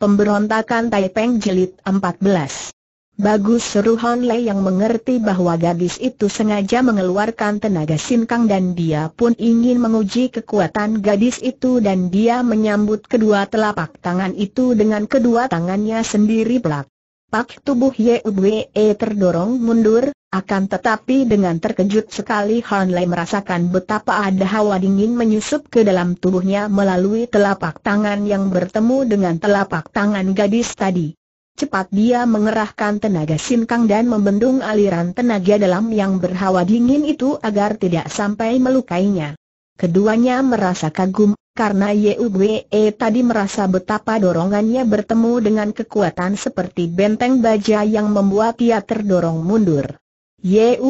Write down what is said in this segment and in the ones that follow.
Pemberontakan Taipeng Jilid 14 Bagus seru Hon Lei yang mengerti bahwa gadis itu sengaja mengeluarkan tenaga sinkang dan dia pun ingin menguji kekuatan gadis itu dan dia menyambut kedua telapak tangan itu dengan kedua tangannya sendiri pelak. Pak tubuh Yue e terdorong mundur, akan tetapi dengan terkejut sekali Han Lei merasakan betapa ada hawa dingin menyusup ke dalam tubuhnya melalui telapak tangan yang bertemu dengan telapak tangan gadis tadi. Cepat dia mengerahkan tenaga sinkang dan membendung aliran tenaga dalam yang berhawa dingin itu agar tidak sampai melukainya. Keduanya merasa kagum, karena Yue tadi merasa betapa dorongannya bertemu dengan kekuatan seperti benteng baja yang membuat ia terdorong mundur. Yue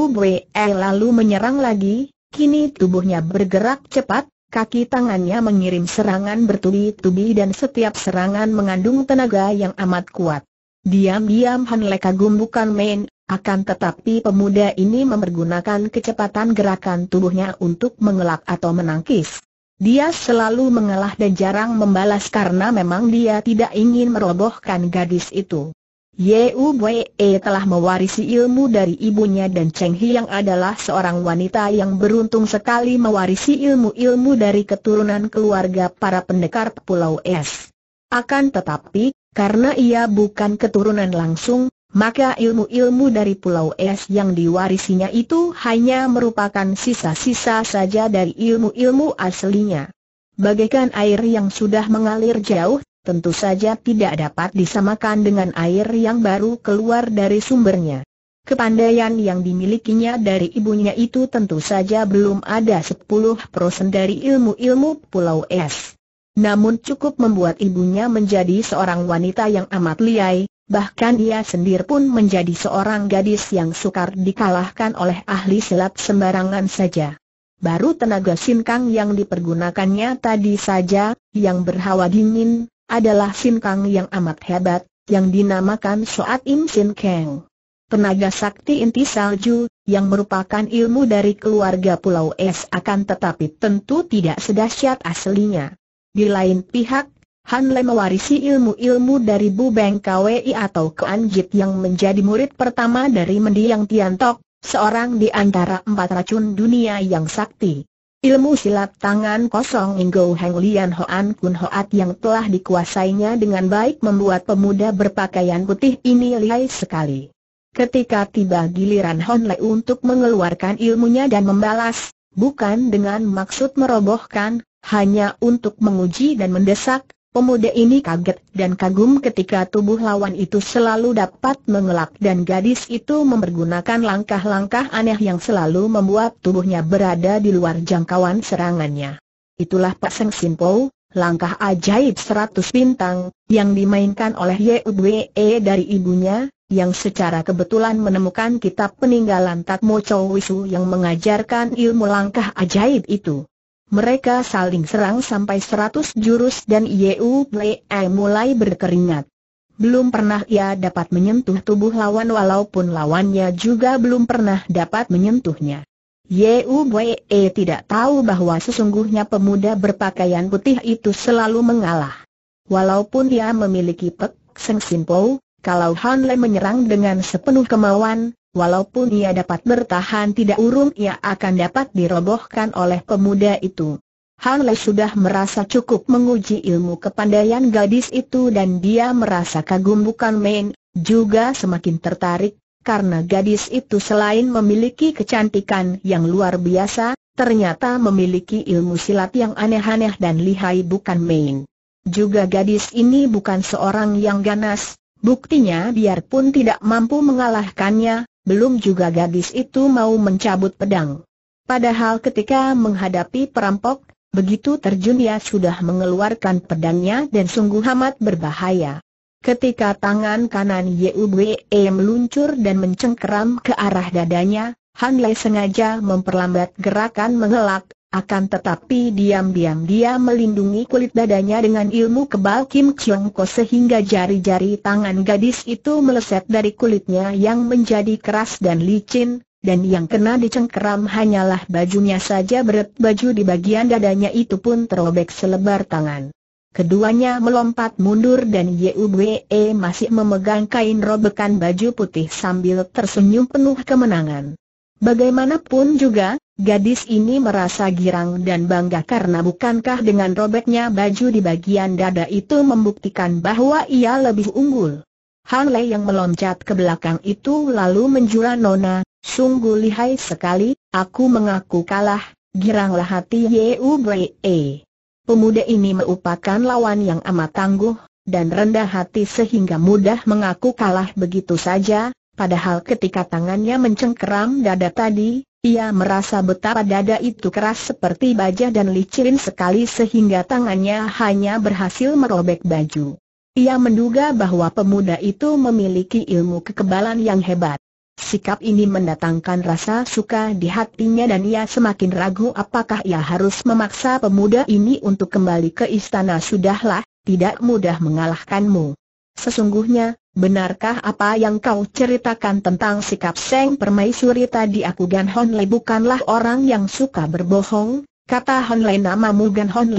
lalu menyerang lagi, kini tubuhnya bergerak cepat, kaki tangannya mengirim serangan bertubi-tubi dan setiap serangan mengandung tenaga yang amat kuat. Diam-diam Han Le kagum bukan main, akan tetapi pemuda ini mempergunakan kecepatan gerakan tubuhnya untuk mengelak atau menangkis. Dia selalu mengalah dan jarang membalas karena memang dia tidak ingin merobohkan gadis itu. Yeu Wei e telah mewarisi ilmu dari ibunya dan Cheng yang adalah seorang wanita yang beruntung sekali mewarisi ilmu-ilmu dari keturunan keluarga para pendekar Pulau Es. Akan tetapi, karena ia bukan keturunan langsung, maka ilmu-ilmu dari Pulau Es yang diwarisinya itu hanya merupakan sisa-sisa saja dari ilmu-ilmu aslinya. Bagaikan air yang sudah mengalir jauh, tentu saja tidak dapat disamakan dengan air yang baru keluar dari sumbernya. Kepandaian yang dimilikinya dari ibunya itu tentu saja belum ada 10% dari ilmu-ilmu Pulau Es. Namun cukup membuat ibunya menjadi seorang wanita yang amat liai, bahkan ia sendiri pun menjadi seorang gadis yang sukar dikalahkan oleh ahli silat sembarangan saja. Baru tenaga sinkang yang dipergunakannya tadi saja, yang berhawa dingin, adalah sinkang yang amat hebat, yang dinamakan Soat Im Sin Kang. Tenaga sakti inti salju, yang merupakan ilmu dari keluarga Pulau Es akan tetapi tentu tidak sedahsyat aslinya. Di lain pihak, Han Le mewarisi ilmu-ilmu dari Bu Beng Kwei atau Kuan Jit yang menjadi murid pertama dari Mendiang Tian Tiantok, seorang di antara empat racun dunia yang sakti. Ilmu silat tangan kosong Inggo Heng Lian Hoan Kun Hoat yang telah dikuasainya dengan baik membuat pemuda berpakaian putih ini lihai sekali. Ketika tiba giliran Hon Le untuk mengeluarkan ilmunya dan membalas, bukan dengan maksud merobohkan, hanya untuk menguji dan mendesak, Pemuda ini kaget dan kagum ketika tubuh lawan itu selalu dapat mengelak dan gadis itu mempergunakan langkah-langkah aneh yang selalu membuat tubuhnya berada di luar jangkauan serangannya. Itulah Pak Seng Sinpo, langkah ajaib seratus bintang, yang dimainkan oleh Yue e dari ibunya, yang secara kebetulan menemukan kitab peninggalan Tatmo Chowisu yang mengajarkan ilmu langkah ajaib itu. Mereka saling serang sampai seratus jurus dan Yeu Ble mulai berkeringat. Belum pernah ia dapat menyentuh tubuh lawan walaupun lawannya juga belum pernah dapat menyentuhnya. Yeu Bwe tidak tahu bahwa sesungguhnya pemuda berpakaian putih itu selalu mengalah. Walaupun ia memiliki Pek Seng Simpo, kalau Han Le menyerang dengan sepenuh kemauan, Walaupun ia dapat bertahan tidak urung ia akan dapat dirobohkan oleh pemuda itu. Han Le sudah merasa cukup menguji ilmu kepandaian gadis itu dan dia merasa kagum bukan main, juga semakin tertarik, karena gadis itu selain memiliki kecantikan yang luar biasa, ternyata memiliki ilmu silat yang aneh-aneh dan lihai bukan main. Juga gadis ini bukan seorang yang ganas, buktinya biarpun tidak mampu mengalahkannya, belum juga gadis itu mau mencabut pedang. Padahal ketika menghadapi perampok, begitu terjun ia sudah mengeluarkan pedangnya dan sungguh amat berbahaya. Ketika tangan kanan Yue meluncur dan mencengkeram ke arah dadanya, Han sengaja memperlambat gerakan mengelak, akan tetapi diam-diam dia melindungi kulit dadanya dengan ilmu kebal Kim Chiong Ko sehingga jari-jari tangan gadis itu meleset dari kulitnya yang menjadi keras dan licin, dan yang kena dicengkeram hanyalah bajunya saja berat baju di bagian dadanya itu pun terobek selebar tangan. Keduanya melompat mundur dan Yubwe masih memegang kain robekan baju putih sambil tersenyum penuh kemenangan. Bagaimanapun juga, gadis ini merasa girang dan bangga karena bukankah dengan robeknya baju di bagian dada itu membuktikan bahwa ia lebih unggul. Han Lei yang meloncat ke belakang itu lalu menjura Nona, sungguh lihai sekali, aku mengaku kalah, giranglah hati Ye -E. Pemuda ini merupakan lawan yang amat tangguh, dan rendah hati sehingga mudah mengaku kalah begitu saja, padahal ketika tangannya mencengkeram dada tadi, ia merasa betapa dada itu keras seperti baja dan licin sekali sehingga tangannya hanya berhasil merobek baju. Ia menduga bahwa pemuda itu memiliki ilmu kekebalan yang hebat. Sikap ini mendatangkan rasa suka di hatinya dan ia semakin ragu apakah ia harus memaksa pemuda ini untuk kembali ke istana sudahlah, tidak mudah mengalahkanmu. Sesungguhnya, Benarkah apa yang kau ceritakan tentang sikap Seng Permaisuri tadi aku Gan Hon bukanlah orang yang suka berbohong, kata Hon Lee namamu Gan Hon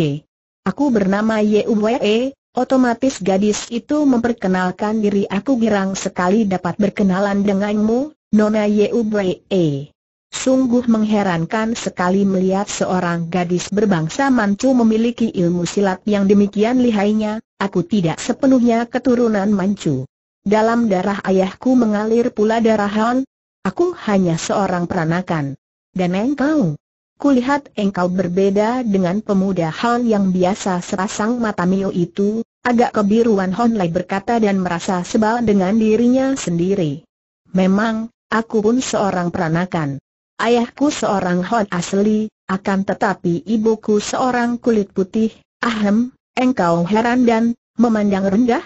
Aku bernama Ye Uwe, otomatis gadis itu memperkenalkan diri aku girang sekali dapat berkenalan denganmu, Nona Ye Uwe. Sungguh mengherankan sekali melihat seorang gadis berbangsa Manchu memiliki ilmu silat yang demikian lihainya, aku tidak sepenuhnya keturunan Manchu. Dalam darah ayahku mengalir pula darah Han. Aku hanya seorang peranakan. Dan engkau? Kulihat engkau berbeda dengan pemuda Han yang biasa serasang mata Mio itu, agak kebiruan Hon Lai berkata dan merasa sebal dengan dirinya sendiri. Memang, aku pun seorang peranakan. Ayahku seorang Hon asli, akan tetapi ibuku seorang kulit putih, ahem, engkau heran dan memandang rendah?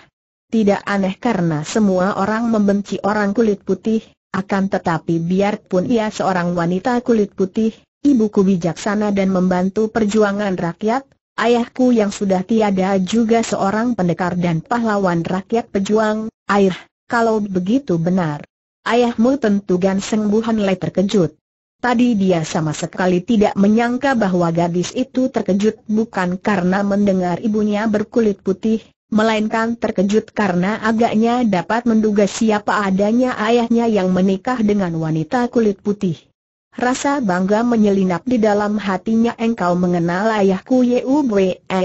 Tidak aneh karena semua orang membenci orang kulit putih, akan tetapi biarpun ia seorang wanita kulit putih, ibuku bijaksana dan membantu perjuangan rakyat, ayahku yang sudah tiada juga seorang pendekar dan pahlawan rakyat pejuang, air, kalau begitu benar. Ayahmu tentu Ganseng Buhanle terkejut. Tadi dia sama sekali tidak menyangka bahwa gadis itu terkejut bukan karena mendengar ibunya berkulit putih, melainkan terkejut karena agaknya dapat menduga siapa adanya ayahnya yang menikah dengan wanita kulit putih. Rasa bangga menyelinap di dalam hatinya engkau mengenal ayahku Yue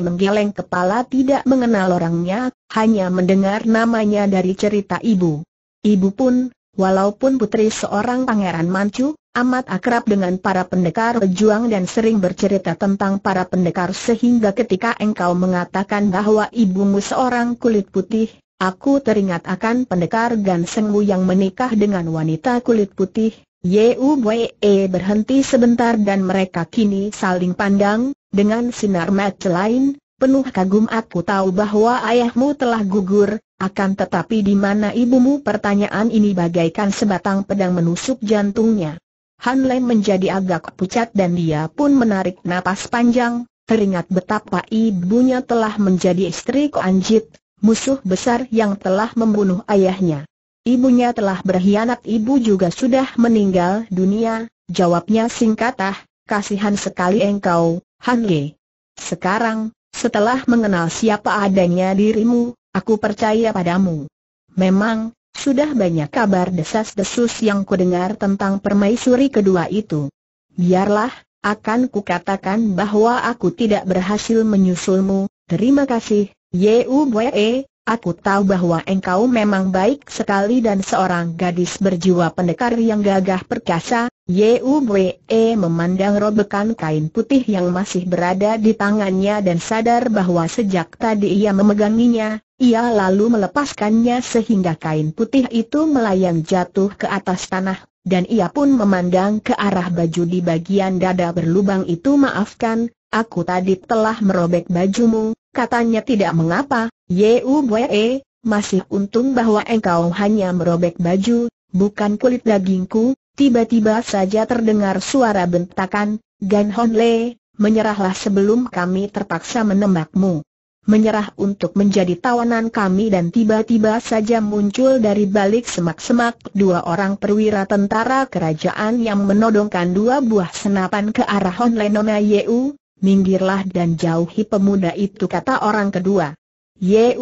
menggeleng kepala tidak mengenal orangnya, hanya mendengar namanya dari cerita ibu. Ibu pun, Walaupun putri seorang pangeran Manchu, amat akrab dengan para pendekar pejuang dan sering bercerita tentang para pendekar sehingga ketika engkau mengatakan bahwa ibumu seorang kulit putih, aku teringat akan pendekar Gansengmu yang menikah dengan wanita kulit putih. Yeu Wei e berhenti sebentar dan mereka kini saling pandang, dengan sinar mata lain, penuh kagum aku tahu bahwa ayahmu telah gugur, akan tetapi di mana ibumu pertanyaan ini bagaikan sebatang pedang menusuk jantungnya. Han Lei menjadi agak pucat dan dia pun menarik napas panjang, teringat betapa ibunya telah menjadi istri Anjit, musuh besar yang telah membunuh ayahnya. Ibunya telah berkhianat ibu juga sudah meninggal dunia, jawabnya singkatah, kasihan sekali engkau, Han Lei. Sekarang, setelah mengenal siapa adanya dirimu, aku percaya padamu. Memang, sudah banyak kabar desas-desus yang kudengar tentang permaisuri kedua itu. Biarlah, akan kukatakan bahwa aku tidak berhasil menyusulmu, terima kasih, Yue Bwe, Aku tahu bahwa engkau memang baik sekali dan seorang gadis berjiwa pendekar yang gagah perkasa, Yue memandang robekan kain putih yang masih berada di tangannya dan sadar bahwa sejak tadi ia memeganginya, ia lalu melepaskannya sehingga kain putih itu melayang jatuh ke atas tanah, dan ia pun memandang ke arah baju di bagian dada berlubang itu maafkan, aku tadi telah merobek bajumu, Katanya tidak mengapa, Yue, masih untung bahwa engkau hanya merobek baju, bukan kulit dagingku, tiba-tiba saja terdengar suara bentakan, Gan Hon Le, menyerahlah sebelum kami terpaksa menembakmu. Menyerah untuk menjadi tawanan kami dan tiba-tiba saja muncul dari balik semak-semak dua orang perwira tentara kerajaan yang menodongkan dua buah senapan ke arah Hon Nona Yeu, minggirlah dan jauhi pemuda itu kata orang kedua. Yue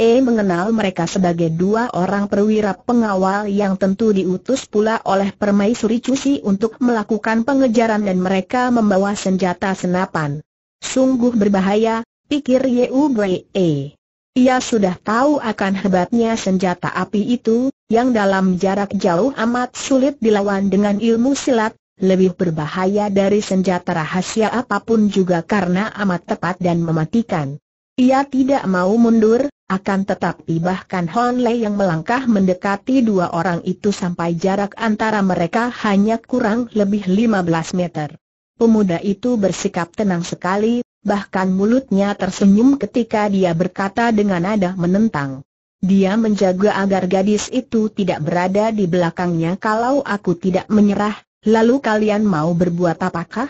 e, mengenal mereka sebagai dua orang perwira pengawal yang tentu diutus pula oleh permaisuri Cusi untuk melakukan pengejaran dan mereka membawa senjata senapan. Sungguh berbahaya, pikir Yue. E. Ia sudah tahu akan hebatnya senjata api itu, yang dalam jarak jauh amat sulit dilawan dengan ilmu silat, lebih berbahaya dari senjata rahasia apapun juga karena amat tepat dan mematikan. Ia tidak mau mundur, akan tetapi bahkan Hon Lei yang melangkah mendekati dua orang itu sampai jarak antara mereka hanya kurang lebih 15 meter. Pemuda itu bersikap tenang sekali, bahkan mulutnya tersenyum ketika dia berkata dengan nada menentang. Dia menjaga agar gadis itu tidak berada di belakangnya kalau aku tidak menyerah, Lalu kalian mau berbuat apakah?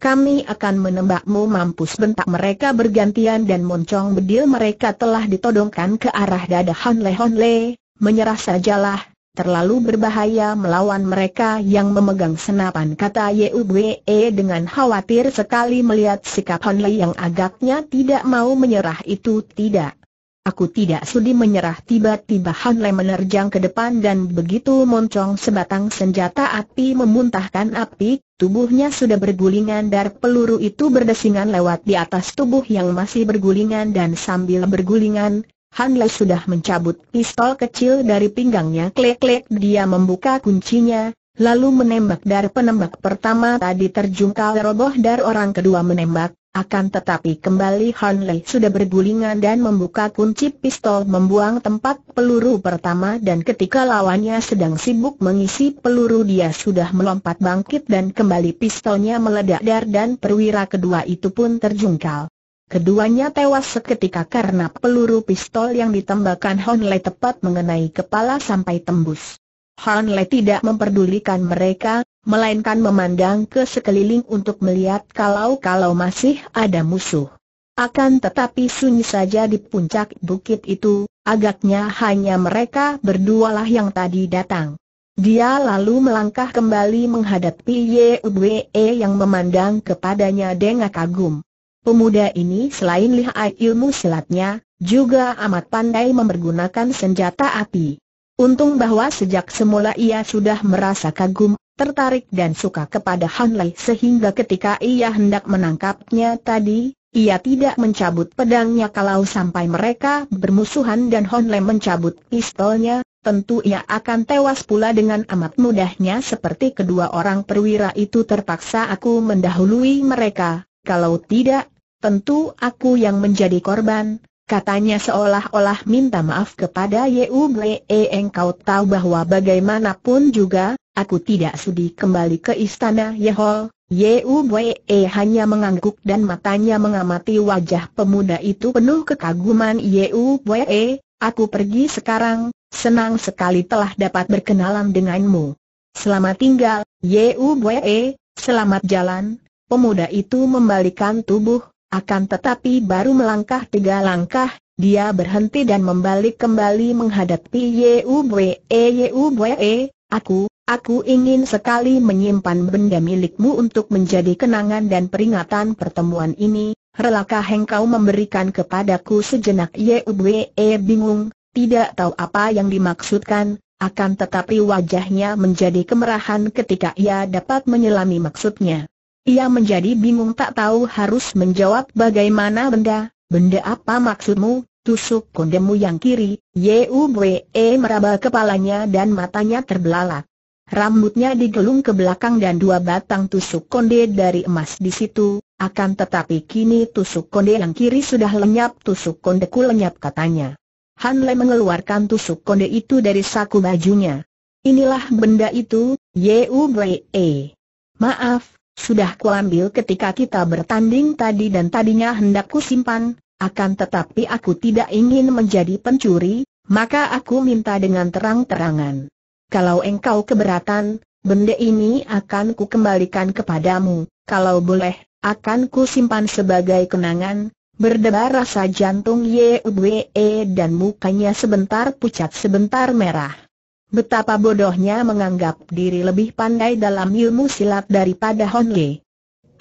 Kami akan menembakmu mampus bentak mereka bergantian dan moncong bedil mereka telah ditodongkan ke arah dada Honle Honle, menyerah sajalah, terlalu berbahaya melawan mereka yang memegang senapan kata Yue dengan khawatir sekali melihat sikap Honle yang agaknya tidak mau menyerah itu tidak. Aku tidak sudi menyerah tiba-tiba Han Le menerjang ke depan dan begitu moncong sebatang senjata api memuntahkan api, tubuhnya sudah bergulingan dar peluru itu berdesingan lewat di atas tubuh yang masih bergulingan dan sambil bergulingan, Han Le sudah mencabut pistol kecil dari pinggangnya Klik-klik dia membuka kuncinya, lalu menembak dar penembak pertama tadi terjungkal roboh dar orang kedua menembak, akan tetapi kembali Hanley sudah bergulingan dan membuka kunci pistol membuang tempat peluru pertama dan ketika lawannya sedang sibuk mengisi peluru dia sudah melompat bangkit dan kembali pistolnya meledak dar dan perwira kedua itu pun terjungkal. Keduanya tewas seketika karena peluru pistol yang ditembakkan Honley tepat mengenai kepala sampai tembus. Han Le tidak memperdulikan mereka, melainkan memandang ke sekeliling untuk melihat kalau-kalau masih ada musuh. Akan tetapi sunyi saja di puncak bukit itu, agaknya hanya mereka berdualah yang tadi datang. Dia lalu melangkah kembali menghadapi Uwe e yang memandang kepadanya dengan kagum. Pemuda ini selain lihat ilmu silatnya, juga amat pandai mempergunakan senjata api. Untung bahwa sejak semula ia sudah merasa kagum, tertarik dan suka kepada Han Lei sehingga ketika ia hendak menangkapnya tadi, ia tidak mencabut pedangnya kalau sampai mereka bermusuhan dan Han Lei mencabut pistolnya, tentu ia akan tewas pula dengan amat mudahnya seperti kedua orang perwira itu terpaksa aku mendahului mereka, kalau tidak, tentu aku yang menjadi korban, Katanya seolah-olah minta maaf kepada Yu Ble eh, engkau tahu bahwa bagaimanapun juga, aku tidak sudi kembali ke istana Yehol. Yu Ble eh, hanya mengangguk dan matanya mengamati wajah pemuda itu penuh kekaguman Yu Ble, eh, aku pergi sekarang, senang sekali telah dapat berkenalan denganmu. Selamat tinggal, Yu Ble, selamat jalan, pemuda itu membalikan tubuh, akan tetapi baru melangkah tiga langkah, dia berhenti dan membalik kembali menghadapi Yubwe, Yubwe, aku, aku ingin sekali menyimpan benda milikmu untuk menjadi kenangan dan peringatan pertemuan ini, relakah engkau memberikan kepadaku sejenak Yubwe bingung, tidak tahu apa yang dimaksudkan, akan tetapi wajahnya menjadi kemerahan ketika ia dapat menyelami maksudnya. Ia menjadi bingung tak tahu harus menjawab bagaimana benda, benda apa maksudmu, tusuk kondemu yang kiri, Yue e meraba kepalanya dan matanya terbelalak. Rambutnya digelung ke belakang dan dua batang tusuk konde dari emas di situ, akan tetapi kini tusuk konde yang kiri sudah lenyap tusuk kondeku lenyap katanya. Han Lei mengeluarkan tusuk konde itu dari saku bajunya. Inilah benda itu, Yue. E. Maaf, sudah kuambil ketika kita bertanding tadi dan tadinya hendak kusimpan, akan tetapi aku tidak ingin menjadi pencuri, maka aku minta dengan terang-terangan. Kalau engkau keberatan, benda ini akan kukembalikan kepadamu, kalau boleh, akan kusimpan sebagai kenangan, Berdebar rasa jantung Ye Yue dan mukanya sebentar pucat sebentar merah. Betapa bodohnya menganggap diri lebih pandai dalam ilmu silat daripada Hon Ye.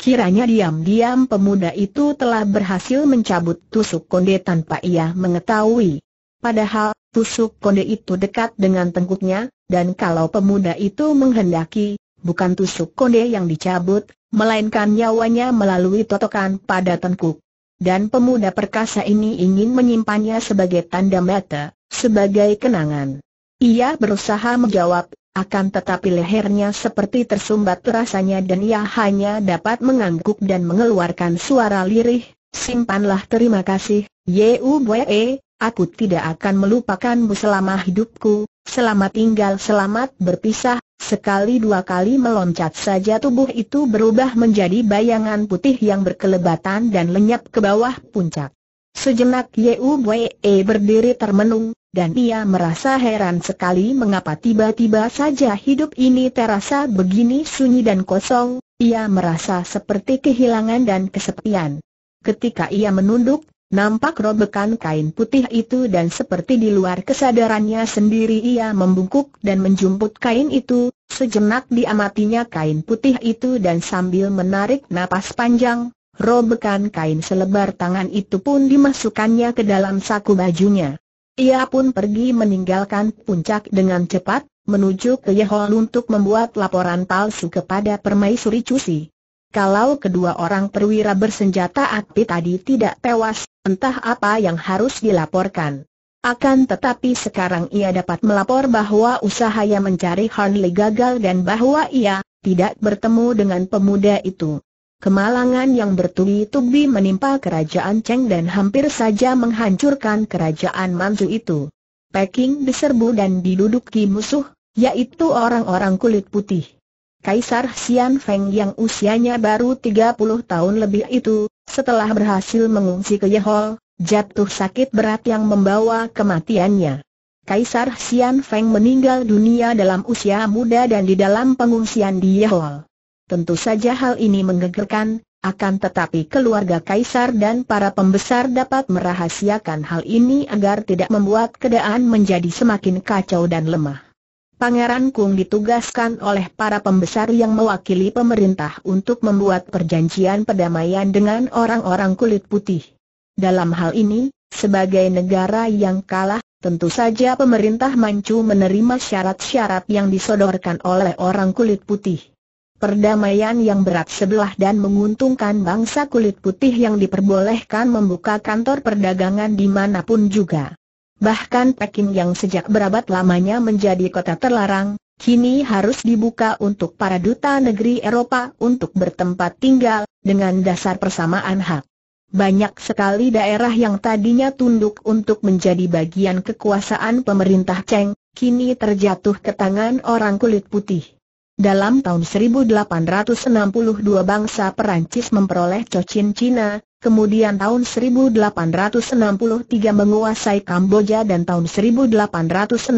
Kiranya diam-diam pemuda itu telah berhasil mencabut tusuk konde tanpa ia mengetahui. Padahal, tusuk konde itu dekat dengan tengkuknya, dan kalau pemuda itu menghendaki, bukan tusuk konde yang dicabut, melainkan nyawanya melalui totokan pada tengkuk dan pemuda perkasa ini ingin menyimpannya sebagai tanda mata, sebagai kenangan. Ia berusaha menjawab, akan tetapi lehernya seperti tersumbat rasanya dan ia hanya dapat mengangguk dan mengeluarkan suara lirih, simpanlah terima kasih, Yue, aku tidak akan melupakanmu selama hidupku, selamat tinggal selamat berpisah, sekali dua kali meloncat saja tubuh itu berubah menjadi bayangan putih yang berkelebatan dan lenyap ke bawah puncak. Sejenak Yu E berdiri termenung, dan ia merasa heran sekali mengapa tiba-tiba saja hidup ini terasa begini sunyi dan kosong, ia merasa seperti kehilangan dan kesepian. Ketika ia menunduk, nampak robekan kain putih itu dan seperti di luar kesadarannya sendiri ia membungkuk dan menjumput kain itu, sejenak diamatinya kain putih itu dan sambil menarik napas panjang, robekan kain selebar tangan itu pun dimasukkannya ke dalam saku bajunya. Ia pun pergi meninggalkan puncak dengan cepat, menuju ke Yehol untuk membuat laporan palsu kepada Permaisuri Cusi. Kalau kedua orang perwira bersenjata api tadi tidak tewas, entah apa yang harus dilaporkan. Akan tetapi sekarang ia dapat melapor bahwa usaha yang mencari Hanley gagal dan bahwa ia tidak bertemu dengan pemuda itu. Kemalangan yang bertubi-tubi menimpa kerajaan Cheng dan hampir saja menghancurkan kerajaan Manchu itu. Peking diserbu dan diduduki musuh, yaitu orang-orang kulit putih. Kaisar Xian Feng yang usianya baru 30 tahun lebih itu, setelah berhasil mengungsi ke Yehol, jatuh sakit berat yang membawa kematiannya. Kaisar Xian Feng meninggal dunia dalam usia muda dan di dalam pengungsian di Yehol. Tentu saja hal ini menggegerkan, akan tetapi keluarga kaisar dan para pembesar dapat merahasiakan hal ini agar tidak membuat keadaan menjadi semakin kacau dan lemah. Pangeran Kung ditugaskan oleh para pembesar yang mewakili pemerintah untuk membuat perjanjian perdamaian dengan orang-orang kulit putih. Dalam hal ini, sebagai negara yang kalah, tentu saja pemerintah Manchu menerima syarat-syarat yang disodorkan oleh orang kulit putih. Perdamaian yang berat sebelah dan menguntungkan bangsa kulit putih yang diperbolehkan membuka kantor perdagangan dimanapun juga. Bahkan Peking yang sejak berabad lamanya menjadi kota terlarang, kini harus dibuka untuk para duta negeri Eropa untuk bertempat tinggal, dengan dasar persamaan hak. Banyak sekali daerah yang tadinya tunduk untuk menjadi bagian kekuasaan pemerintah Cheng, kini terjatuh ke tangan orang kulit putih. Dalam tahun 1862 bangsa Perancis memperoleh Cochin Cina, kemudian tahun 1863 menguasai Kamboja dan tahun 1867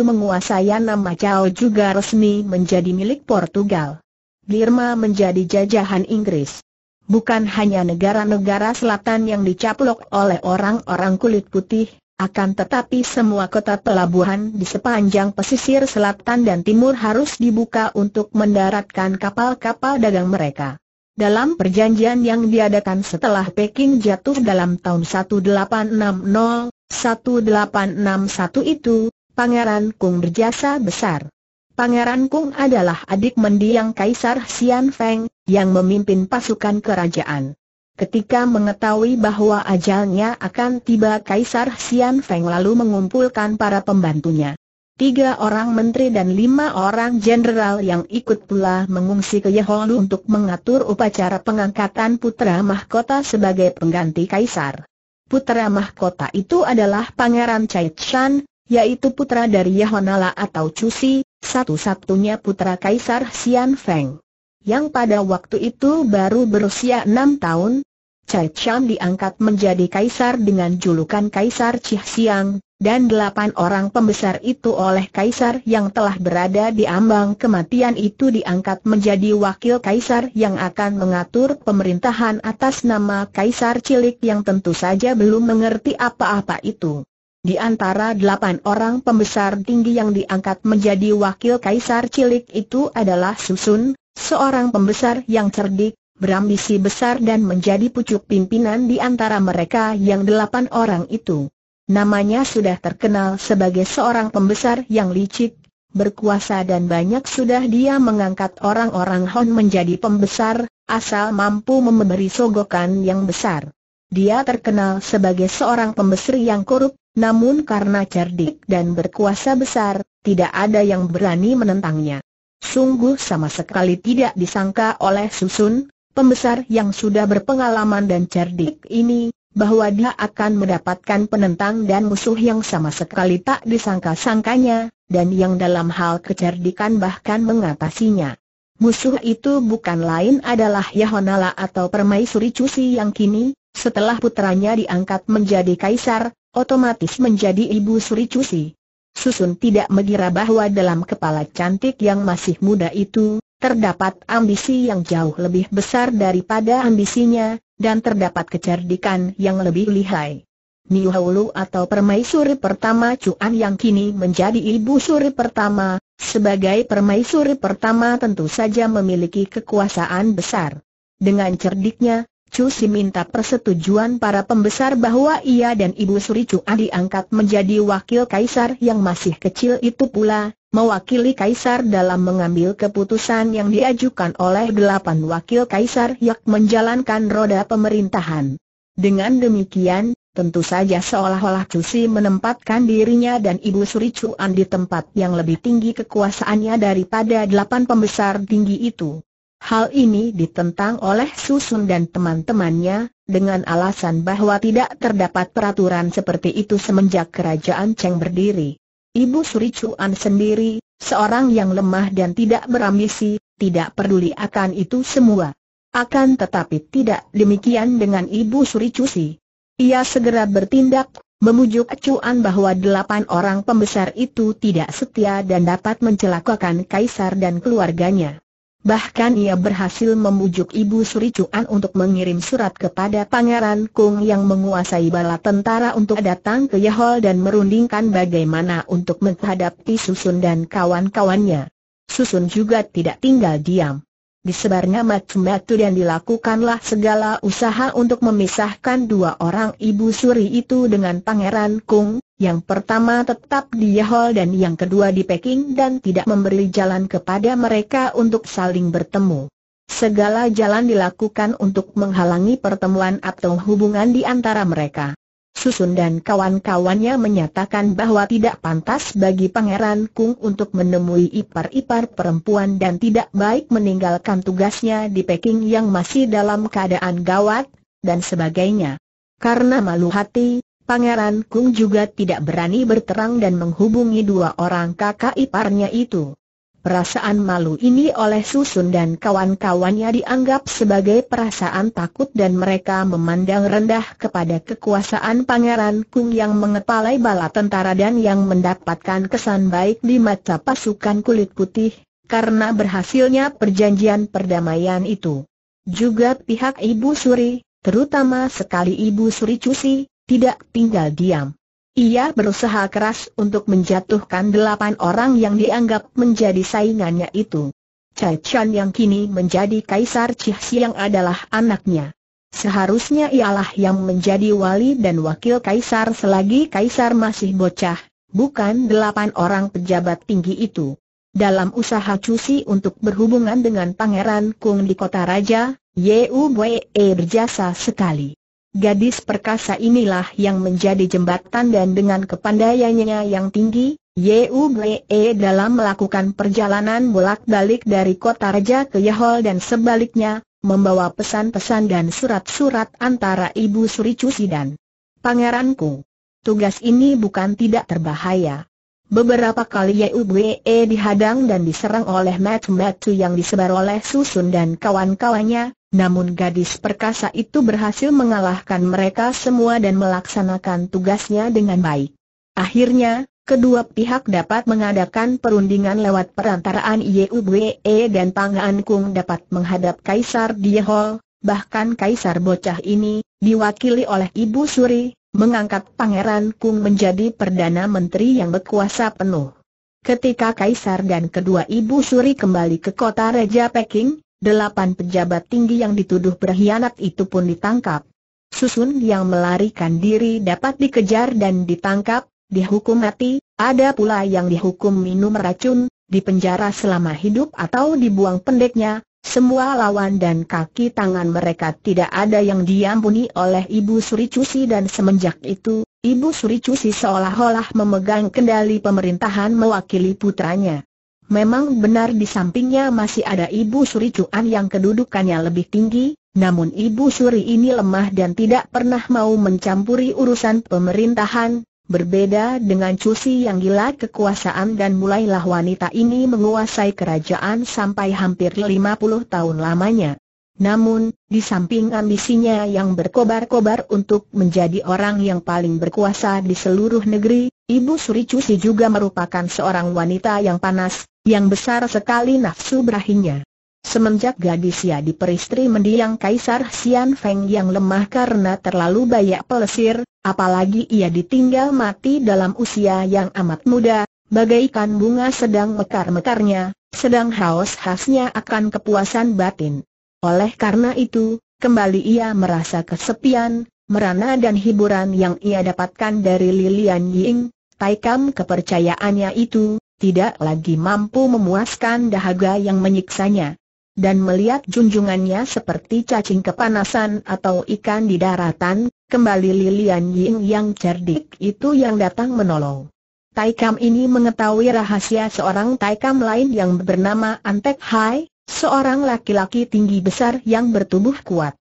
menguasai Anam Macau juga resmi menjadi milik Portugal. Birma menjadi jajahan Inggris. Bukan hanya negara-negara selatan yang dicaplok oleh orang-orang kulit putih, akan tetapi semua kota pelabuhan di sepanjang pesisir selatan dan timur harus dibuka untuk mendaratkan kapal-kapal dagang mereka. Dalam perjanjian yang diadakan setelah Peking jatuh dalam tahun 1860, 1861 itu, Pangeran Kung berjasa besar. Pangeran Kung adalah adik mendiang Kaisar Xian Feng, yang memimpin pasukan kerajaan. Ketika mengetahui bahwa ajalnya akan tiba Kaisar Xian Feng lalu mengumpulkan para pembantunya. Tiga orang menteri dan lima orang jenderal yang ikut pula mengungsi ke Yeholu untuk mengatur upacara pengangkatan putra mahkota sebagai pengganti Kaisar. Putra mahkota itu adalah Pangeran Chai Chan, yaitu putra dari Yehonala atau Cusi, satu-satunya putra Kaisar Xian Feng yang pada waktu itu baru berusia enam tahun, Cai Cham diangkat menjadi kaisar dengan julukan Kaisar Chih Siang, dan delapan orang pembesar itu oleh kaisar yang telah berada di ambang kematian itu diangkat menjadi wakil kaisar yang akan mengatur pemerintahan atas nama kaisar cilik yang tentu saja belum mengerti apa-apa itu. Di antara delapan orang pembesar tinggi yang diangkat menjadi wakil kaisar cilik itu adalah Susun, Seorang pembesar yang cerdik, berambisi besar dan menjadi pucuk pimpinan di antara mereka yang delapan orang itu. Namanya sudah terkenal sebagai seorang pembesar yang licik, berkuasa dan banyak sudah dia mengangkat orang-orang Hon menjadi pembesar, asal mampu memberi sogokan yang besar. Dia terkenal sebagai seorang pembesar yang korup, namun karena cerdik dan berkuasa besar, tidak ada yang berani menentangnya. Sungguh sama sekali tidak disangka oleh Susun, pembesar yang sudah berpengalaman dan cerdik ini, bahwa dia akan mendapatkan penentang dan musuh yang sama sekali tak disangka-sangkanya, dan yang dalam hal kecerdikan bahkan mengatasinya. Musuh itu bukan lain adalah Yahonala atau Permaisuri Cusi yang kini, setelah putranya diangkat menjadi kaisar, otomatis menjadi ibu Suri Cusi. Susun tidak mengira bahwa dalam kepala cantik yang masih muda itu, terdapat ambisi yang jauh lebih besar daripada ambisinya, dan terdapat kecerdikan yang lebih lihai. Niu Haulu atau permaisuri pertama Cuan yang kini menjadi ibu suri pertama, sebagai permaisuri pertama tentu saja memiliki kekuasaan besar. Dengan cerdiknya, Chu si minta persetujuan para pembesar bahwa ia dan Ibu Suri Chua diangkat menjadi wakil kaisar yang masih kecil itu pula, mewakili kaisar dalam mengambil keputusan yang diajukan oleh delapan wakil kaisar yang menjalankan roda pemerintahan. Dengan demikian, tentu saja seolah-olah Chu si menempatkan dirinya dan Ibu Suri Chuan di tempat yang lebih tinggi kekuasaannya daripada delapan pembesar tinggi itu. Hal ini ditentang oleh Susun dan teman-temannya, dengan alasan bahwa tidak terdapat peraturan seperti itu semenjak kerajaan Cheng berdiri. Ibu Suri Chuan sendiri, seorang yang lemah dan tidak berambisi, tidak peduli akan itu semua. Akan tetapi tidak demikian dengan Ibu Suri Cusi. Ia segera bertindak, memujuk acuan bahwa delapan orang pembesar itu tidak setia dan dapat mencelakakan kaisar dan keluarganya. Bahkan ia berhasil membujuk ibu Suri Cuan untuk mengirim surat kepada Pangeran Kung yang menguasai bala tentara untuk datang ke Yehol dan merundingkan bagaimana untuk menghadapi Susun dan kawan-kawannya. Susun juga tidak tinggal diam. Disebarnya matu-matu dan dilakukanlah segala usaha untuk memisahkan dua orang ibu Suri itu dengan Pangeran Kung, yang pertama tetap di Yahol dan yang kedua di Peking dan tidak memberi jalan kepada mereka untuk saling bertemu. Segala jalan dilakukan untuk menghalangi pertemuan atau hubungan di antara mereka. Susun dan kawan-kawannya menyatakan bahwa tidak pantas bagi Pangeran Kung untuk menemui ipar-ipar perempuan dan tidak baik meninggalkan tugasnya di Peking yang masih dalam keadaan gawat, dan sebagainya. Karena malu hati, Pangeran Kung juga tidak berani berterang dan menghubungi dua orang kakak iparnya itu. Perasaan malu ini oleh Susun dan kawan-kawannya dianggap sebagai perasaan takut dan mereka memandang rendah kepada kekuasaan Pangeran Kung yang mengepalai bala tentara dan yang mendapatkan kesan baik di mata pasukan kulit putih, karena berhasilnya perjanjian perdamaian itu. Juga pihak Ibu Suri, terutama sekali Ibu Suri Cusi, tidak tinggal diam. Ia berusaha keras untuk menjatuhkan delapan orang yang dianggap menjadi saingannya itu. Cai Chan yang kini menjadi Kaisar Chih Siang adalah anaknya. Seharusnya ialah yang menjadi wali dan wakil kaisar selagi kaisar masih bocah, bukan delapan orang pejabat tinggi itu. Dalam usaha Cusi untuk berhubungan dengan Pangeran Kung di kota raja, Ye Wei berjasa sekali. Gadis perkasa inilah yang menjadi jembatan dan dengan kepandaiannya yang tinggi, Yue dalam melakukan perjalanan bolak-balik dari kota raja ke Yahol dan sebaliknya, membawa pesan-pesan dan surat-surat antara Ibu Suri Cusi dan Pangeranku. Tugas ini bukan tidak terbahaya. Beberapa kali Yue dihadang dan diserang oleh matu-matu yang disebar oleh Susun dan kawan-kawannya, namun gadis perkasa itu berhasil mengalahkan mereka semua dan melaksanakan tugasnya dengan baik. Akhirnya, kedua pihak dapat mengadakan perundingan lewat perantaraan Yue dan Pang Kung dapat menghadap Kaisar Diehol, bahkan Kaisar Bocah ini, diwakili oleh Ibu Suri, mengangkat Pangeran Kung menjadi Perdana Menteri yang berkuasa penuh. Ketika Kaisar dan kedua Ibu Suri kembali ke kota Raja Peking, delapan pejabat tinggi yang dituduh berkhianat itu pun ditangkap. Susun yang melarikan diri dapat dikejar dan ditangkap, dihukum mati, ada pula yang dihukum minum racun, dipenjara selama hidup atau dibuang pendeknya, semua lawan dan kaki tangan mereka tidak ada yang diampuni oleh Ibu Suri Cusi dan semenjak itu, Ibu Suri Cusi seolah-olah memegang kendali pemerintahan mewakili putranya. Memang benar di sampingnya masih ada Ibu Suri Cuan yang kedudukannya lebih tinggi, namun Ibu Suri ini lemah dan tidak pernah mau mencampuri urusan pemerintahan, berbeda dengan Cusi yang gila kekuasaan dan mulailah wanita ini menguasai kerajaan sampai hampir 50 tahun lamanya. Namun, di samping ambisinya yang berkobar-kobar untuk menjadi orang yang paling berkuasa di seluruh negeri, Ibu Suri Cusi juga merupakan seorang wanita yang panas, yang besar sekali nafsu berahinya. Semenjak gadis ya diperistri mendiang Kaisar Xian Feng yang lemah karena terlalu banyak pelesir, apalagi ia ditinggal mati dalam usia yang amat muda, bagaikan bunga sedang mekar-mekarnya, sedang haus hasnya akan kepuasan batin. Oleh karena itu, kembali ia merasa kesepian, merana dan hiburan yang ia dapatkan dari Lilian Ying, taikam kepercayaannya itu, tidak lagi mampu memuaskan dahaga yang menyiksanya. Dan melihat junjungannya seperti cacing kepanasan atau ikan di daratan, kembali Lilian Ying yang cerdik itu yang datang menolong. Taikam ini mengetahui rahasia seorang Taikam lain yang bernama Antek Hai, seorang laki-laki tinggi besar yang bertubuh kuat.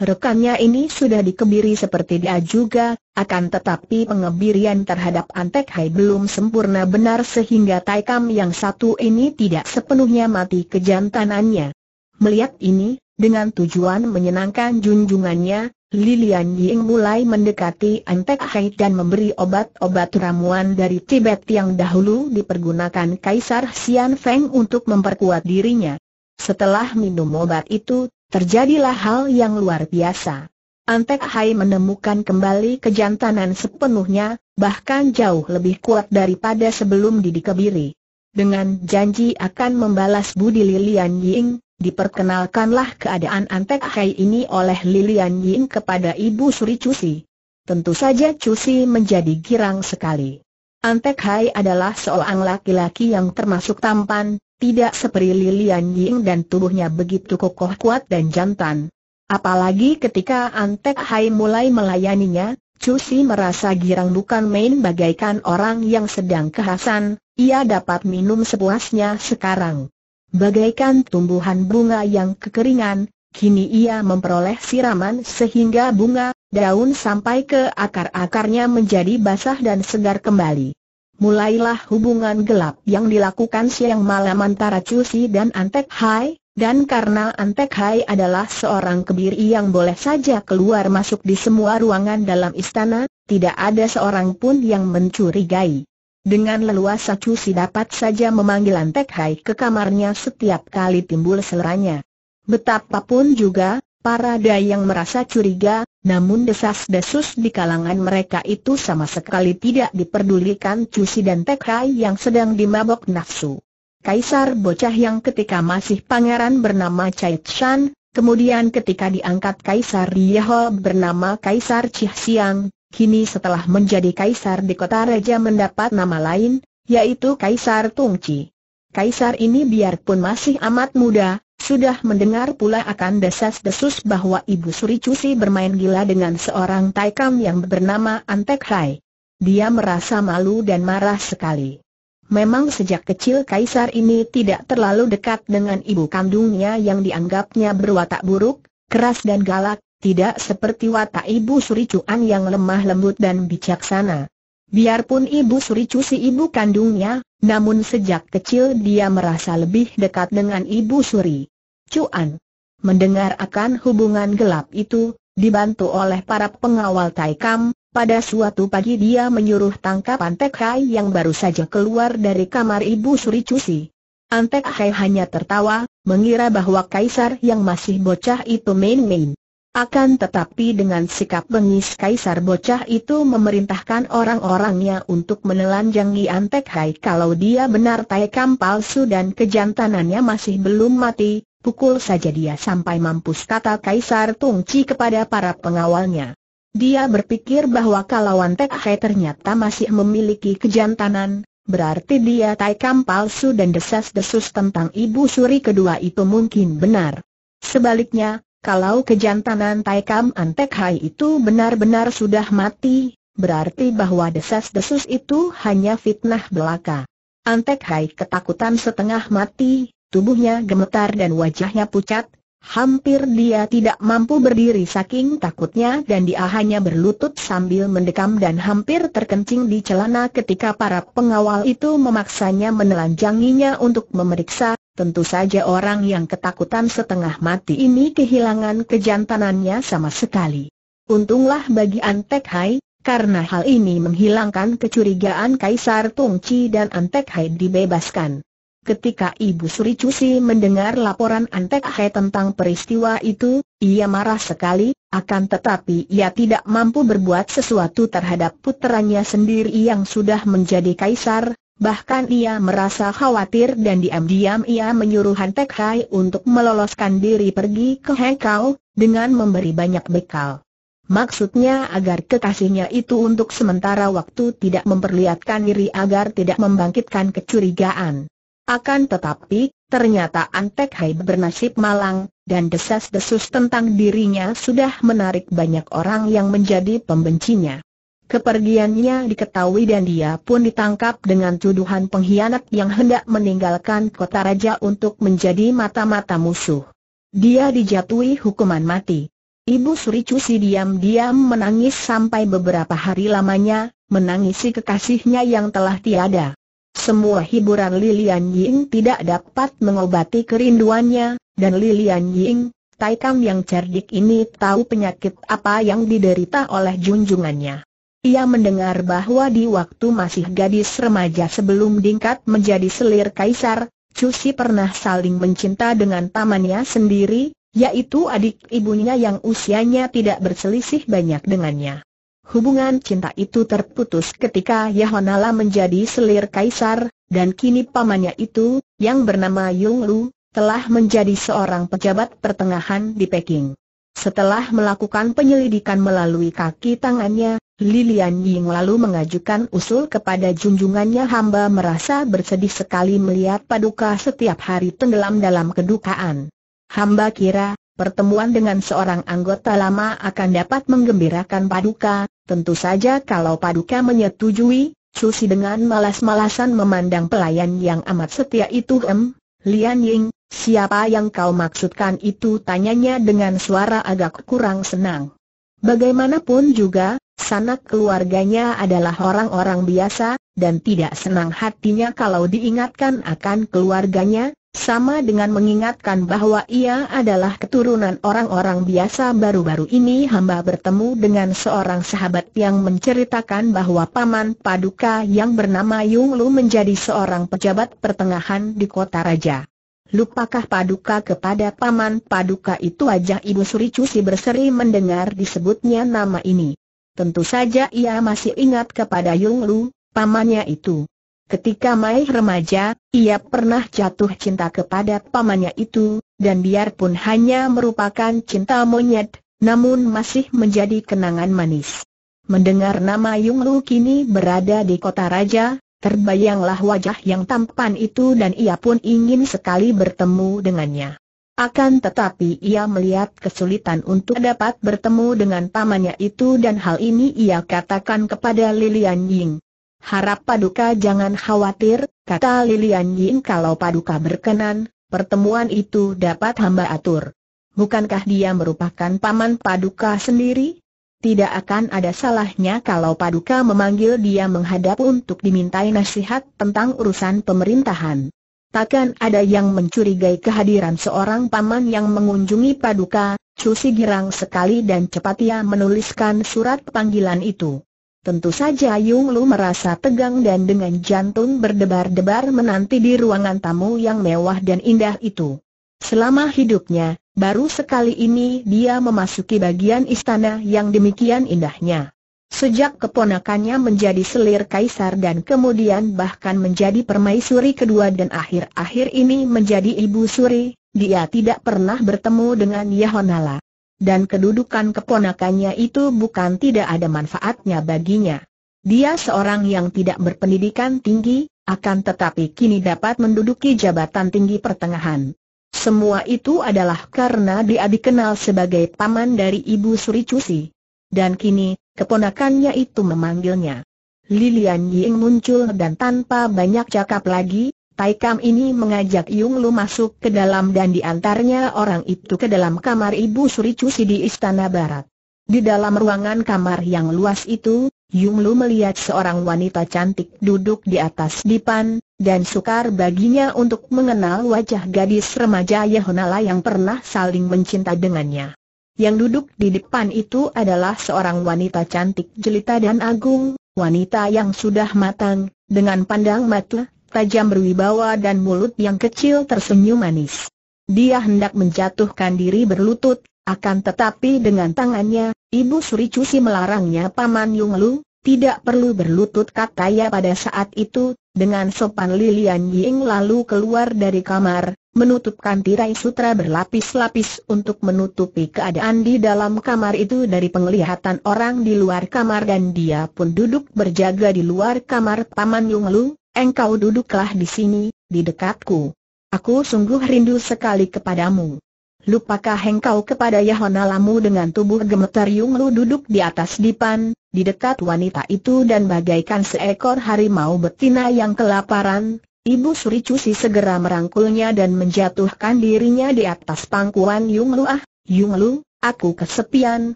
Rekannya ini sudah dikebiri seperti dia juga, akan tetapi pengebirian terhadap Antek Hai belum sempurna benar sehingga Taikam yang satu ini tidak sepenuhnya mati kejantanannya. Melihat ini, dengan tujuan menyenangkan junjungannya, Lilian Ying mulai mendekati Antek Hai dan memberi obat-obat ramuan dari Tibet yang dahulu dipergunakan Kaisar Xian Feng untuk memperkuat dirinya. Setelah minum obat itu, Terjadilah hal yang luar biasa. Antek Hai menemukan kembali kejantanan sepenuhnya, bahkan jauh lebih kuat daripada sebelum didikabiri. Dengan janji akan membalas budi Lilian Ying, diperkenalkanlah keadaan Antek Hai ini oleh Lilian Ying kepada Ibu Suri Cusi. Tentu saja Cusi menjadi girang sekali. Antek Hai adalah seorang laki-laki yang termasuk tampan, tidak seperti Lilian Ying dan tubuhnya begitu kokoh kuat dan jantan. Apalagi ketika Antek Hai mulai melayaninya, Cusi merasa girang bukan main bagaikan orang yang sedang kehasan, ia dapat minum sepuasnya sekarang. Bagaikan tumbuhan bunga yang kekeringan, kini ia memperoleh siraman sehingga bunga, daun sampai ke akar-akarnya menjadi basah dan segar kembali mulailah hubungan gelap yang dilakukan siang malam antara Cusi dan Antek Hai, dan karena Antek Hai adalah seorang kebiri yang boleh saja keluar masuk di semua ruangan dalam istana, tidak ada seorang pun yang mencurigai. Dengan leluasa Cusi dapat saja memanggil Antek Hai ke kamarnya setiap kali timbul seleranya. Betapapun juga, Para dayang merasa curiga, namun desas-desus di kalangan mereka itu sama sekali tidak diperdulikan Cusi dan Tekai yang sedang dimabok nafsu. Kaisar bocah yang ketika masih pangeran bernama Chai Shan, kemudian ketika diangkat Kaisar Yeho bernama Kaisar Chih Siang, kini setelah menjadi kaisar di kota raja mendapat nama lain, yaitu Kaisar Tungci. Kaisar ini biarpun masih amat muda, sudah mendengar pula akan desas-desus bahwa Ibu Suri Cusi bermain gila dengan seorang taikam yang bernama Antek Hai. Dia merasa malu dan marah sekali. Memang sejak kecil Kaisar ini tidak terlalu dekat dengan ibu kandungnya yang dianggapnya berwatak buruk, keras dan galak, tidak seperti watak Ibu Suri Cuan yang lemah lembut dan bijaksana. Biarpun ibu Suri Cusi ibu kandungnya, namun sejak kecil dia merasa lebih dekat dengan ibu Suri. Cuan. Mendengar akan hubungan gelap itu, dibantu oleh para pengawal Taikam, pada suatu pagi dia menyuruh tangkap Antek Hai yang baru saja keluar dari kamar Ibu Suri Cusi. Antek Hai hanya tertawa, mengira bahwa Kaisar yang masih bocah itu main-main. Akan tetapi dengan sikap bengis kaisar bocah itu memerintahkan orang-orangnya untuk menelanjangi Antek Hai kalau dia benar Taikam palsu dan kejantanannya masih belum mati, Pukul saja dia sampai mampus kata Kaisar Tung Chi kepada para pengawalnya. Dia berpikir bahwa kalau Wan Tek Hai ternyata masih memiliki kejantanan, berarti dia taikam palsu dan desas-desus tentang ibu suri kedua itu mungkin benar. Sebaliknya, kalau kejantanan taikam Antek Hai itu benar-benar sudah mati, berarti bahwa desas-desus itu hanya fitnah belaka. Antek Hai ketakutan setengah mati, tubuhnya gemetar dan wajahnya pucat, hampir dia tidak mampu berdiri saking takutnya dan dia hanya berlutut sambil mendekam dan hampir terkencing di celana ketika para pengawal itu memaksanya menelanjanginya untuk memeriksa, tentu saja orang yang ketakutan setengah mati ini kehilangan kejantanannya sama sekali. Untunglah bagi Antek Hai, karena hal ini menghilangkan kecurigaan Kaisar Chi dan Antek Hai dibebaskan. Ketika Ibu Suri Cusi mendengar laporan Antek Hai tentang peristiwa itu, ia marah sekali, akan tetapi ia tidak mampu berbuat sesuatu terhadap putranya sendiri yang sudah menjadi kaisar, bahkan ia merasa khawatir dan diam-diam ia menyuruh Antek Hai untuk meloloskan diri pergi ke Hekau, dengan memberi banyak bekal. Maksudnya agar kekasihnya itu untuk sementara waktu tidak memperlihatkan diri agar tidak membangkitkan kecurigaan. Akan tetapi, ternyata Antek Hai bernasib malang, dan desas-desus tentang dirinya sudah menarik banyak orang yang menjadi pembencinya. Kepergiannya diketahui dan dia pun ditangkap dengan tuduhan pengkhianat yang hendak meninggalkan kota raja untuk menjadi mata-mata musuh. Dia dijatuhi hukuman mati. Ibu Suri Cusi diam-diam menangis sampai beberapa hari lamanya, menangisi kekasihnya yang telah tiada. Semua hiburan Lilian Ying tidak dapat mengobati kerinduannya, dan Lilian Ying, Taikam yang cerdik ini tahu penyakit apa yang diderita oleh junjungannya. Ia mendengar bahwa di waktu masih gadis remaja sebelum dingkat menjadi selir kaisar, Cusi pernah saling mencinta dengan pamannya sendiri, yaitu adik ibunya yang usianya tidak berselisih banyak dengannya. Hubungan cinta itu terputus ketika Yahonala menjadi selir kaisar, dan kini pamannya itu, yang bernama Yung Lu, telah menjadi seorang pejabat pertengahan di Peking. Setelah melakukan penyelidikan melalui kaki tangannya, Lilian Ying lalu mengajukan usul kepada junjungannya hamba merasa bersedih sekali melihat paduka setiap hari tenggelam dalam kedukaan. Hamba kira, pertemuan dengan seorang anggota lama akan dapat menggembirakan Paduka, tentu saja kalau Paduka menyetujui, Susi dengan malas-malasan memandang pelayan yang amat setia itu Em, Lian Ying, siapa yang kau maksudkan itu tanyanya dengan suara agak kurang senang. Bagaimanapun juga, sanak keluarganya adalah orang-orang biasa, dan tidak senang hatinya kalau diingatkan akan keluarganya, sama dengan mengingatkan bahwa ia adalah keturunan orang-orang biasa baru-baru ini hamba bertemu dengan seorang sahabat yang menceritakan bahwa Paman Paduka yang bernama Yung Lu menjadi seorang pejabat pertengahan di kota raja. Lupakah Paduka kepada Paman Paduka itu aja Ibu Suri Cusi berseri mendengar disebutnya nama ini. Tentu saja ia masih ingat kepada Yung Lu, pamannya itu. Ketika Mai remaja, ia pernah jatuh cinta kepada pamannya itu, dan biarpun hanya merupakan cinta monyet, namun masih menjadi kenangan manis. Mendengar nama Yung Lu kini berada di kota raja, terbayanglah wajah yang tampan itu dan ia pun ingin sekali bertemu dengannya. Akan tetapi ia melihat kesulitan untuk dapat bertemu dengan pamannya itu dan hal ini ia katakan kepada Lilian Ying. Harap Paduka jangan khawatir, kata Lilian Yin kalau Paduka berkenan, pertemuan itu dapat hamba atur. Bukankah dia merupakan paman Paduka sendiri? Tidak akan ada salahnya kalau Paduka memanggil dia menghadap untuk dimintai nasihat tentang urusan pemerintahan. Takkan ada yang mencurigai kehadiran seorang paman yang mengunjungi Paduka, Cusi girang sekali dan cepat ia menuliskan surat panggilan itu. Tentu saja Yung Lu merasa tegang dan dengan jantung berdebar-debar menanti di ruangan tamu yang mewah dan indah itu. Selama hidupnya, baru sekali ini dia memasuki bagian istana yang demikian indahnya. Sejak keponakannya menjadi selir kaisar dan kemudian bahkan menjadi permaisuri kedua dan akhir-akhir ini menjadi ibu suri, dia tidak pernah bertemu dengan Yahonala dan kedudukan keponakannya itu bukan tidak ada manfaatnya baginya. Dia seorang yang tidak berpendidikan tinggi, akan tetapi kini dapat menduduki jabatan tinggi pertengahan. Semua itu adalah karena dia dikenal sebagai paman dari ibu Suri Cusi. Dan kini, keponakannya itu memanggilnya. Lilian Ying muncul dan tanpa banyak cakap lagi, Tai ini mengajak Yung Lu masuk ke dalam dan diantarnya orang itu ke dalam kamar Ibu Suri Cusi di Istana Barat. Di dalam ruangan kamar yang luas itu, Yung Lu melihat seorang wanita cantik duduk di atas dipan, dan sukar baginya untuk mengenal wajah gadis remaja Yehonala yang pernah saling mencinta dengannya. Yang duduk di depan itu adalah seorang wanita cantik jelita dan agung, wanita yang sudah matang, dengan pandang mata tajam berwibawa dan mulut yang kecil tersenyum manis. Dia hendak menjatuhkan diri berlutut, akan tetapi dengan tangannya, Ibu Suri Cusi melarangnya Paman Yung Lu, tidak perlu berlutut ya pada saat itu, dengan sopan Lilian Ying lalu keluar dari kamar, menutupkan tirai sutra berlapis-lapis untuk menutupi keadaan di dalam kamar itu dari penglihatan orang di luar kamar dan dia pun duduk berjaga di luar kamar Paman Yung Lu, Engkau duduklah di sini, di dekatku. Aku sungguh rindu sekali kepadamu. Lupakah engkau kepada Yahona lamu dengan tubuh gemetar Yung Lu duduk di atas dipan, di dekat wanita itu dan bagaikan seekor harimau betina yang kelaparan, Ibu Suri Cusi segera merangkulnya dan menjatuhkan dirinya di atas pangkuan Yung Lu ah, Yung Lu, aku kesepian,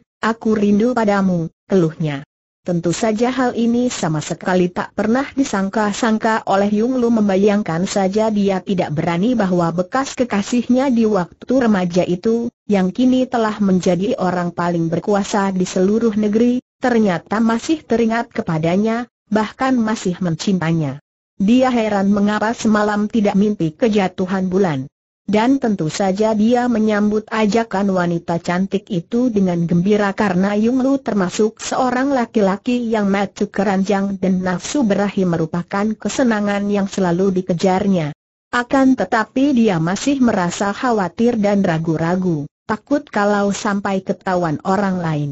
aku rindu padamu, keluhnya. Tentu saja hal ini sama sekali tak pernah disangka-sangka oleh Yung Lu membayangkan saja dia tidak berani bahwa bekas kekasihnya di waktu remaja itu, yang kini telah menjadi orang paling berkuasa di seluruh negeri, ternyata masih teringat kepadanya, bahkan masih mencintanya. Dia heran mengapa semalam tidak mimpi kejatuhan bulan. Dan tentu saja dia menyambut ajakan wanita cantik itu dengan gembira karena Yung Lu termasuk seorang laki-laki yang matuk keranjang dan nafsu berahi merupakan kesenangan yang selalu dikejarnya. Akan tetapi dia masih merasa khawatir dan ragu-ragu, takut kalau sampai ketahuan orang lain.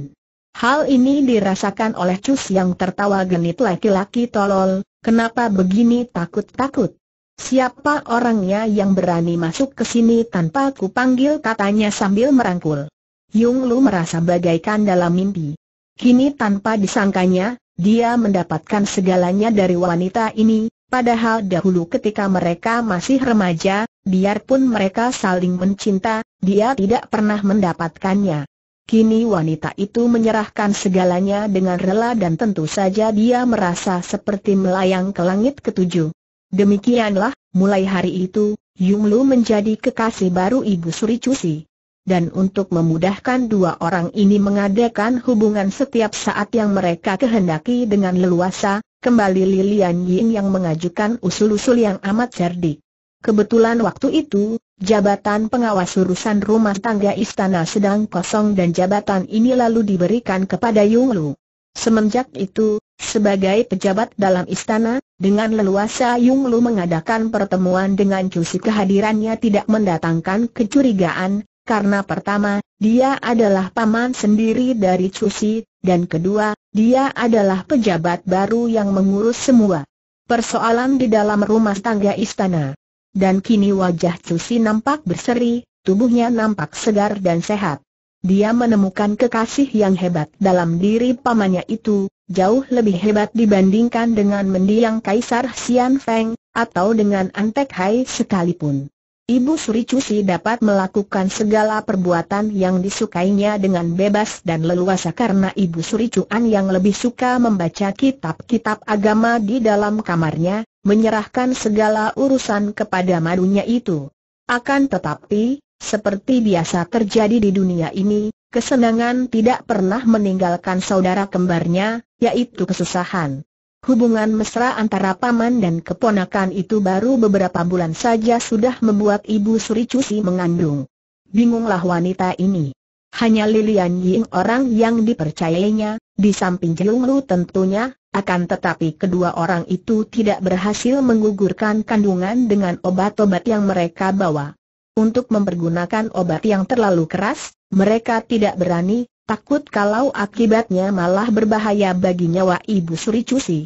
Hal ini dirasakan oleh Cus yang tertawa genit laki-laki tolol, kenapa begini takut-takut? Siapa orangnya yang berani masuk ke sini tanpa ku panggil katanya sambil merangkul. Yung Lu merasa bagaikan dalam mimpi. Kini tanpa disangkanya, dia mendapatkan segalanya dari wanita ini, padahal dahulu ketika mereka masih remaja, biarpun mereka saling mencinta, dia tidak pernah mendapatkannya. Kini wanita itu menyerahkan segalanya dengan rela dan tentu saja dia merasa seperti melayang ke langit ketujuh. Demikianlah, mulai hari itu, Yung Lu menjadi kekasih baru Ibu Suri Cusi. Dan untuk memudahkan dua orang ini mengadakan hubungan setiap saat yang mereka kehendaki dengan leluasa, kembali Lilian Ying yang mengajukan usul-usul yang amat cerdik. Kebetulan waktu itu, jabatan pengawas urusan rumah tangga istana sedang kosong dan jabatan ini lalu diberikan kepada Yung Lu. Semenjak itu, sebagai pejabat dalam istana, dengan leluasa Yung Lu mengadakan pertemuan dengan Cusi kehadirannya tidak mendatangkan kecurigaan, karena pertama, dia adalah paman sendiri dari Cusi, dan kedua, dia adalah pejabat baru yang mengurus semua persoalan di dalam rumah tangga istana. Dan kini wajah Cusi nampak berseri, tubuhnya nampak segar dan sehat dia menemukan kekasih yang hebat dalam diri pamannya itu, jauh lebih hebat dibandingkan dengan mendiang Kaisar Xian Feng, atau dengan Antek Hai sekalipun. Ibu Suri Cusi dapat melakukan segala perbuatan yang disukainya dengan bebas dan leluasa karena Ibu Suri Cuan yang lebih suka membaca kitab-kitab agama di dalam kamarnya, menyerahkan segala urusan kepada madunya itu. Akan tetapi, seperti biasa terjadi di dunia ini, kesenangan tidak pernah meninggalkan saudara kembarnya, yaitu kesusahan. Hubungan mesra antara paman dan keponakan itu baru beberapa bulan saja sudah membuat ibu Suri Cusi mengandung. Bingunglah wanita ini. Hanya Lilian Ying orang yang dipercayainya, di samping Jelung Lu tentunya, akan tetapi kedua orang itu tidak berhasil menggugurkan kandungan dengan obat-obat yang mereka bawa untuk mempergunakan obat yang terlalu keras, mereka tidak berani, takut kalau akibatnya malah berbahaya bagi nyawa Ibu Suri Cusi.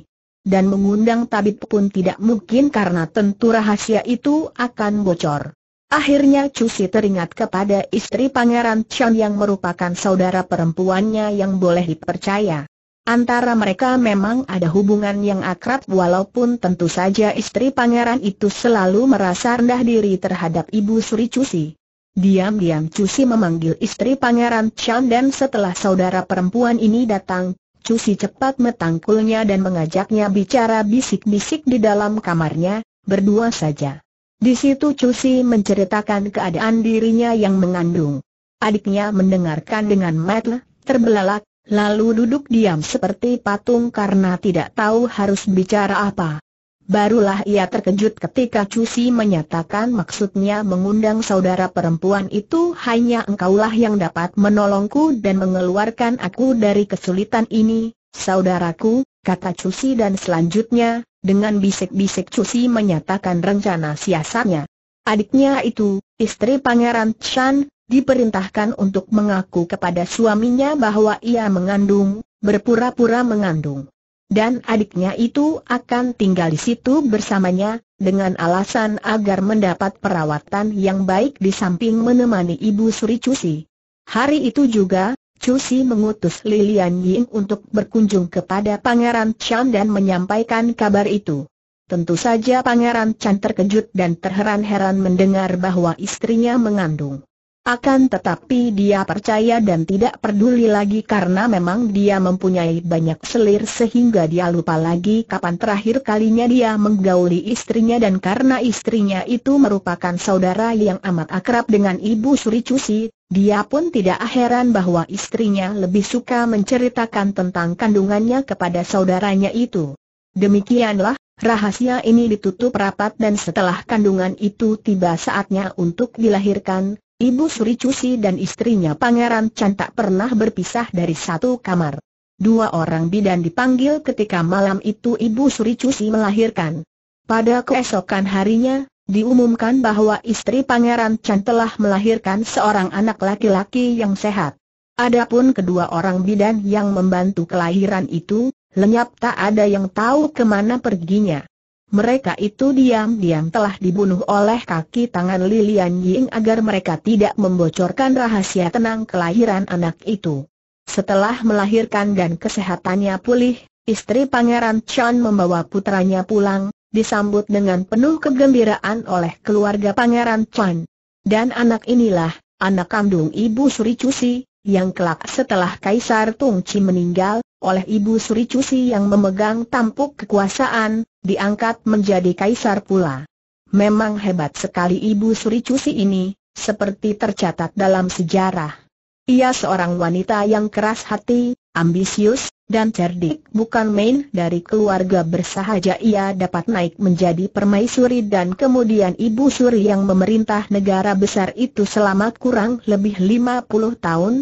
Dan mengundang tabib pun tidak mungkin karena tentu rahasia itu akan bocor. Akhirnya Cusi teringat kepada istri Pangeran Chan yang merupakan saudara perempuannya yang boleh dipercaya. Antara mereka memang ada hubungan yang akrab walaupun tentu saja istri pangeran itu selalu merasa rendah diri terhadap ibu Sri Cusi. Diam-diam Cusi memanggil istri pangeran Chan dan setelah saudara perempuan ini datang, Cusi cepat metangkulnya dan mengajaknya bicara bisik-bisik di dalam kamarnya, berdua saja. Di situ Cusi menceritakan keadaan dirinya yang mengandung. Adiknya mendengarkan dengan mata terbelalak, lalu duduk diam seperti patung karena tidak tahu harus bicara apa. Barulah ia terkejut ketika Cusi menyatakan maksudnya mengundang saudara perempuan itu hanya engkaulah yang dapat menolongku dan mengeluarkan aku dari kesulitan ini, saudaraku, kata Cusi dan selanjutnya, dengan bisik-bisik Cusi menyatakan rencana siasatnya. Adiknya itu, istri Pangeran Chan, diperintahkan untuk mengaku kepada suaminya bahwa ia mengandung, berpura-pura mengandung. Dan adiknya itu akan tinggal di situ bersamanya, dengan alasan agar mendapat perawatan yang baik di samping menemani ibu Suri Cusi. Hari itu juga, Cusi mengutus Lilian Ying untuk berkunjung kepada Pangeran Chan dan menyampaikan kabar itu. Tentu saja Pangeran Chan terkejut dan terheran-heran mendengar bahwa istrinya mengandung. Akan tetapi dia percaya dan tidak peduli lagi karena memang dia mempunyai banyak selir sehingga dia lupa lagi kapan terakhir kalinya dia menggauli istrinya dan karena istrinya itu merupakan saudara yang amat akrab dengan ibu Suri Cusi, dia pun tidak heran bahwa istrinya lebih suka menceritakan tentang kandungannya kepada saudaranya itu. Demikianlah, rahasia ini ditutup rapat dan setelah kandungan itu tiba saatnya untuk dilahirkan, Ibu Suri Cusi dan istrinya Pangeran Chan tak pernah berpisah dari satu kamar. Dua orang bidan dipanggil ketika malam itu Ibu Suri Cusi melahirkan. Pada keesokan harinya, diumumkan bahwa istri Pangeran Chan telah melahirkan seorang anak laki-laki yang sehat. Adapun kedua orang bidan yang membantu kelahiran itu, lenyap tak ada yang tahu kemana perginya mereka itu diam-diam telah dibunuh oleh kaki tangan Lilian Ying agar mereka tidak membocorkan rahasia tenang kelahiran anak itu. Setelah melahirkan dan kesehatannya pulih, istri Pangeran Chan membawa putranya pulang, disambut dengan penuh kegembiraan oleh keluarga Pangeran Chan. Dan anak inilah, anak kandung ibu Suri Cusi, yang kelak setelah Kaisar Tung Chi meninggal, oleh ibu Suri Cusi yang memegang tampuk kekuasaan, diangkat menjadi kaisar pula. Memang hebat sekali ibu Suri Cusi ini, seperti tercatat dalam sejarah. Ia seorang wanita yang keras hati, ambisius, dan cerdik bukan main dari keluarga bersahaja ia dapat naik menjadi permaisuri dan kemudian ibu suri yang memerintah negara besar itu selama kurang lebih 50 tahun,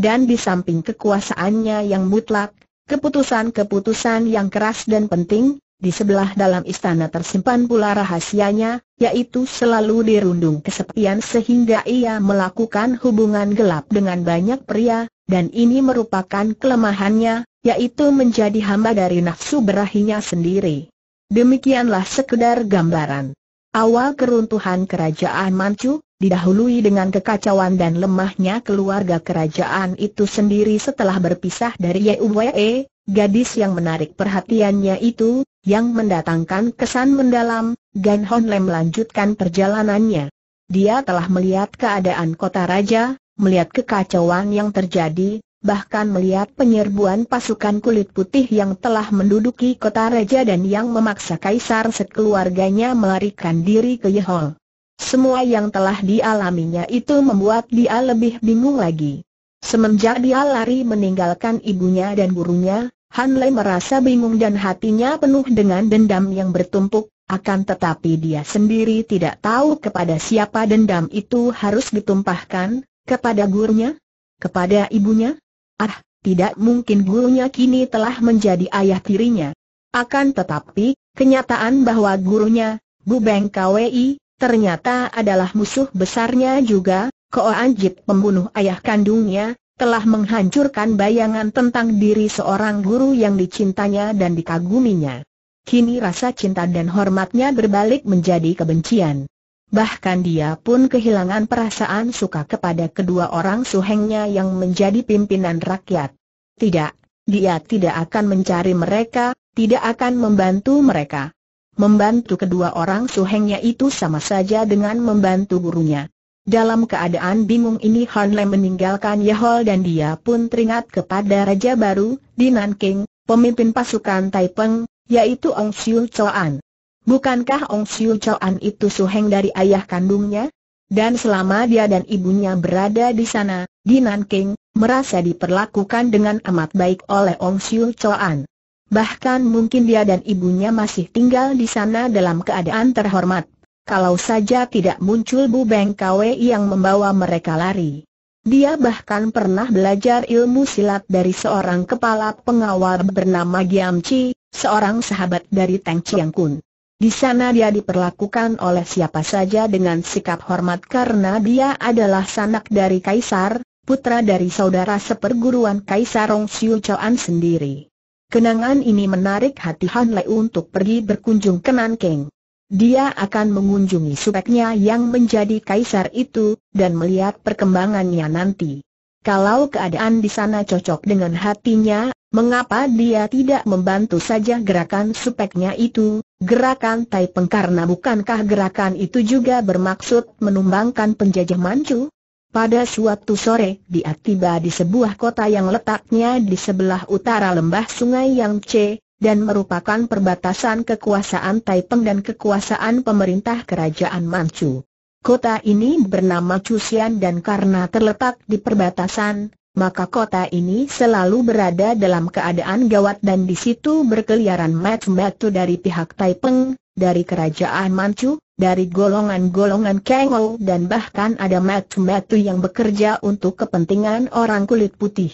dan di samping kekuasaannya yang mutlak, keputusan-keputusan yang keras dan penting, di sebelah dalam istana tersimpan pula rahasianya, yaitu selalu dirundung kesepian sehingga ia melakukan hubungan gelap dengan banyak pria, dan ini merupakan kelemahannya, yaitu menjadi hamba dari nafsu berahinya sendiri. Demikianlah sekedar gambaran. Awal keruntuhan kerajaan Manchu, didahului dengan kekacauan dan lemahnya keluarga kerajaan itu sendiri setelah berpisah dari Ye, gadis yang menarik perhatiannya itu, yang mendatangkan kesan mendalam, Gan Hon Lem melanjutkan perjalanannya. Dia telah melihat keadaan kota raja, melihat kekacauan yang terjadi, bahkan melihat penyerbuan pasukan kulit putih yang telah menduduki kota raja dan yang memaksa kaisar sekeluarganya melarikan diri ke Yehol. Semua yang telah dialaminya itu membuat dia lebih bingung lagi. Semenjak dia lari meninggalkan ibunya dan gurunya, Han Lei merasa bingung dan hatinya penuh dengan dendam yang bertumpuk, akan tetapi dia sendiri tidak tahu kepada siapa dendam itu harus ditumpahkan, kepada gurunya? Kepada ibunya? Ah, tidak mungkin gurunya kini telah menjadi ayah tirinya. Akan tetapi, kenyataan bahwa gurunya, Bu Beng KWI, ternyata adalah musuh besarnya juga, Ko Anjit pembunuh ayah kandungnya, telah menghancurkan bayangan tentang diri seorang guru yang dicintanya dan dikaguminya. Kini rasa cinta dan hormatnya berbalik menjadi kebencian. Bahkan dia pun kehilangan perasaan suka kepada kedua orang suhengnya yang menjadi pimpinan rakyat. Tidak, dia tidak akan mencari mereka, tidak akan membantu mereka. Membantu kedua orang suhengnya itu sama saja dengan membantu gurunya. Dalam keadaan bingung ini Han Lem meninggalkan Yehol dan dia pun teringat kepada Raja Baru, di Nanking, pemimpin pasukan Taipeng, yaitu Ong Siu Choan. Bukankah Ong Siu Choan itu suheng dari ayah kandungnya? Dan selama dia dan ibunya berada di sana, di Nanking, merasa diperlakukan dengan amat baik oleh Ong Siu Choan. Bahkan mungkin dia dan ibunya masih tinggal di sana dalam keadaan terhormat kalau saja tidak muncul Bu Kwe yang membawa mereka lari. Dia bahkan pernah belajar ilmu silat dari seorang kepala pengawal bernama Giam Chi, seorang sahabat dari Teng Chiang Kun. Di sana dia diperlakukan oleh siapa saja dengan sikap hormat karena dia adalah sanak dari Kaisar, putra dari saudara seperguruan Kaisar Rong Xiu Chuan sendiri. Kenangan ini menarik hati Han Lei untuk pergi berkunjung ke Nanking. Dia akan mengunjungi subeknya yang menjadi kaisar itu, dan melihat perkembangannya nanti. Kalau keadaan di sana cocok dengan hatinya, mengapa dia tidak membantu saja gerakan supeknya itu, gerakan Tai Peng karena bukankah gerakan itu juga bermaksud menumbangkan penjajah Manchu? Pada suatu sore, dia tiba di sebuah kota yang letaknya di sebelah utara lembah sungai Yangtze, dan merupakan perbatasan kekuasaan Taipeng dan kekuasaan pemerintah kerajaan Manchu. Kota ini bernama Chusian dan karena terletak di perbatasan, maka kota ini selalu berada dalam keadaan gawat dan di situ berkeliaran macam matu dari pihak Taipeng, dari kerajaan Manchu, dari golongan-golongan Kengou dan bahkan ada macam matu yang bekerja untuk kepentingan orang kulit putih.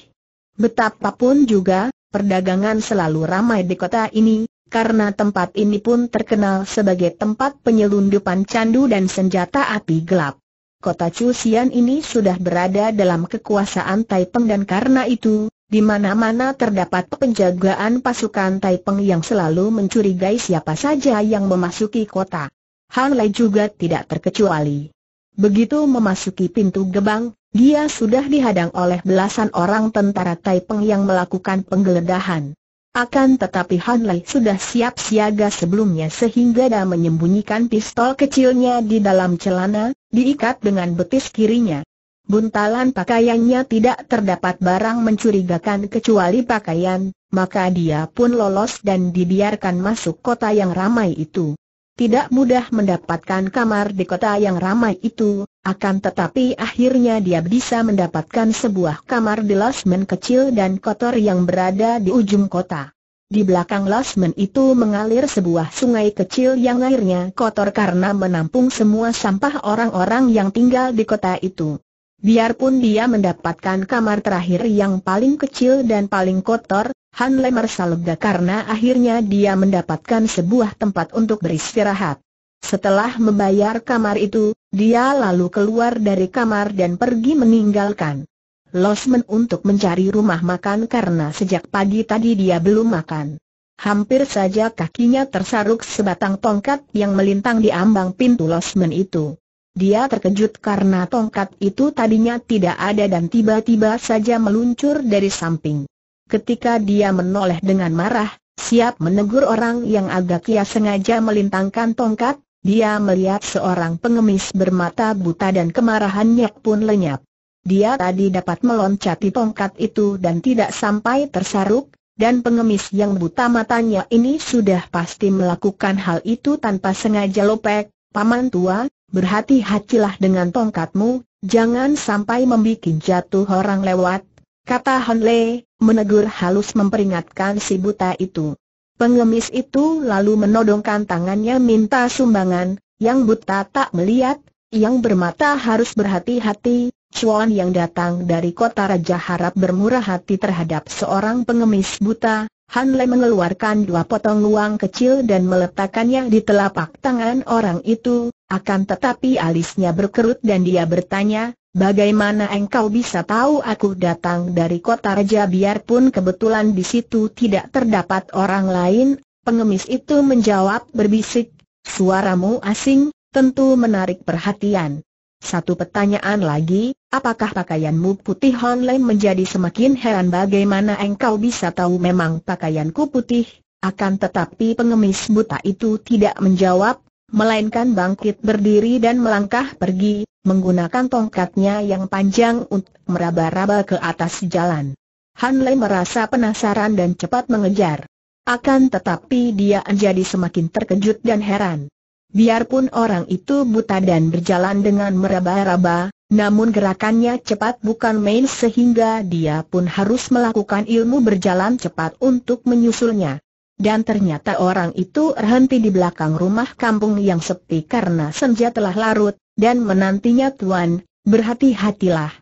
Betapapun juga, Perdagangan selalu ramai di kota ini, karena tempat ini pun terkenal sebagai tempat penyelundupan candu dan senjata api gelap. Kota Cusian ini sudah berada dalam kekuasaan Taipeng dan karena itu, di mana-mana terdapat penjagaan pasukan Taipeng yang selalu mencurigai siapa saja yang memasuki kota. Han Lei juga tidak terkecuali. Begitu memasuki pintu gebang, dia sudah dihadang oleh belasan orang tentara Taipeng yang melakukan penggeledahan. Akan tetapi Han Lei sudah siap siaga sebelumnya sehingga dia menyembunyikan pistol kecilnya di dalam celana, diikat dengan betis kirinya. Buntalan pakaiannya tidak terdapat barang mencurigakan kecuali pakaian, maka dia pun lolos dan dibiarkan masuk kota yang ramai itu. Tidak mudah mendapatkan kamar di kota yang ramai itu, akan tetapi akhirnya dia bisa mendapatkan sebuah kamar di losmen kecil dan kotor yang berada di ujung kota. Di belakang losmen itu mengalir sebuah sungai kecil yang airnya kotor karena menampung semua sampah orang-orang yang tinggal di kota itu. Biarpun dia mendapatkan kamar terakhir yang paling kecil dan paling kotor, Han merasa lega karena akhirnya dia mendapatkan sebuah tempat untuk beristirahat. Setelah membayar kamar itu, dia lalu keluar dari kamar dan pergi meninggalkan losmen untuk mencari rumah makan karena sejak pagi tadi dia belum makan. Hampir saja kakinya tersaruk sebatang tongkat yang melintang di ambang pintu losmen itu. Dia terkejut karena tongkat itu tadinya tidak ada dan tiba-tiba saja meluncur dari samping. Ketika dia menoleh dengan marah, siap menegur orang yang agak ia sengaja melintangkan tongkat, dia melihat seorang pengemis bermata buta dan kemarahannya pun lenyap. Dia tadi dapat meloncati tongkat itu dan tidak sampai tersaruk, dan pengemis yang buta matanya ini sudah pasti melakukan hal itu tanpa sengaja lopek. Paman tua, berhati-hatilah dengan tongkatmu, jangan sampai membuat jatuh orang lewat, kata Hon Le, menegur halus memperingatkan si buta itu. Pengemis itu lalu menodongkan tangannya minta sumbangan, yang buta tak melihat, yang bermata harus berhati-hati, Chuan yang datang dari kota Raja harap bermurah hati terhadap seorang pengemis buta, Han Le mengeluarkan dua potong uang kecil dan meletakkannya di telapak tangan orang itu, akan tetapi alisnya berkerut dan dia bertanya, Bagaimana engkau bisa tahu aku datang dari kota raja biarpun kebetulan di situ tidak terdapat orang lain? Pengemis itu menjawab berbisik, suaramu asing, tentu menarik perhatian. Satu pertanyaan lagi, apakah pakaianmu putih Hon Lei menjadi semakin heran bagaimana engkau bisa tahu memang pakaianku putih? Akan tetapi pengemis buta itu tidak menjawab, melainkan bangkit berdiri dan melangkah pergi, menggunakan tongkatnya yang panjang untuk meraba-raba ke atas jalan. Han Lei merasa penasaran dan cepat mengejar. Akan tetapi dia menjadi semakin terkejut dan heran. Biarpun orang itu buta dan berjalan dengan meraba-raba, namun gerakannya cepat bukan main sehingga dia pun harus melakukan ilmu berjalan cepat untuk menyusulnya. Dan ternyata orang itu berhenti di belakang rumah kampung yang sepi karena senja telah larut, dan menantinya tuan, berhati-hatilah.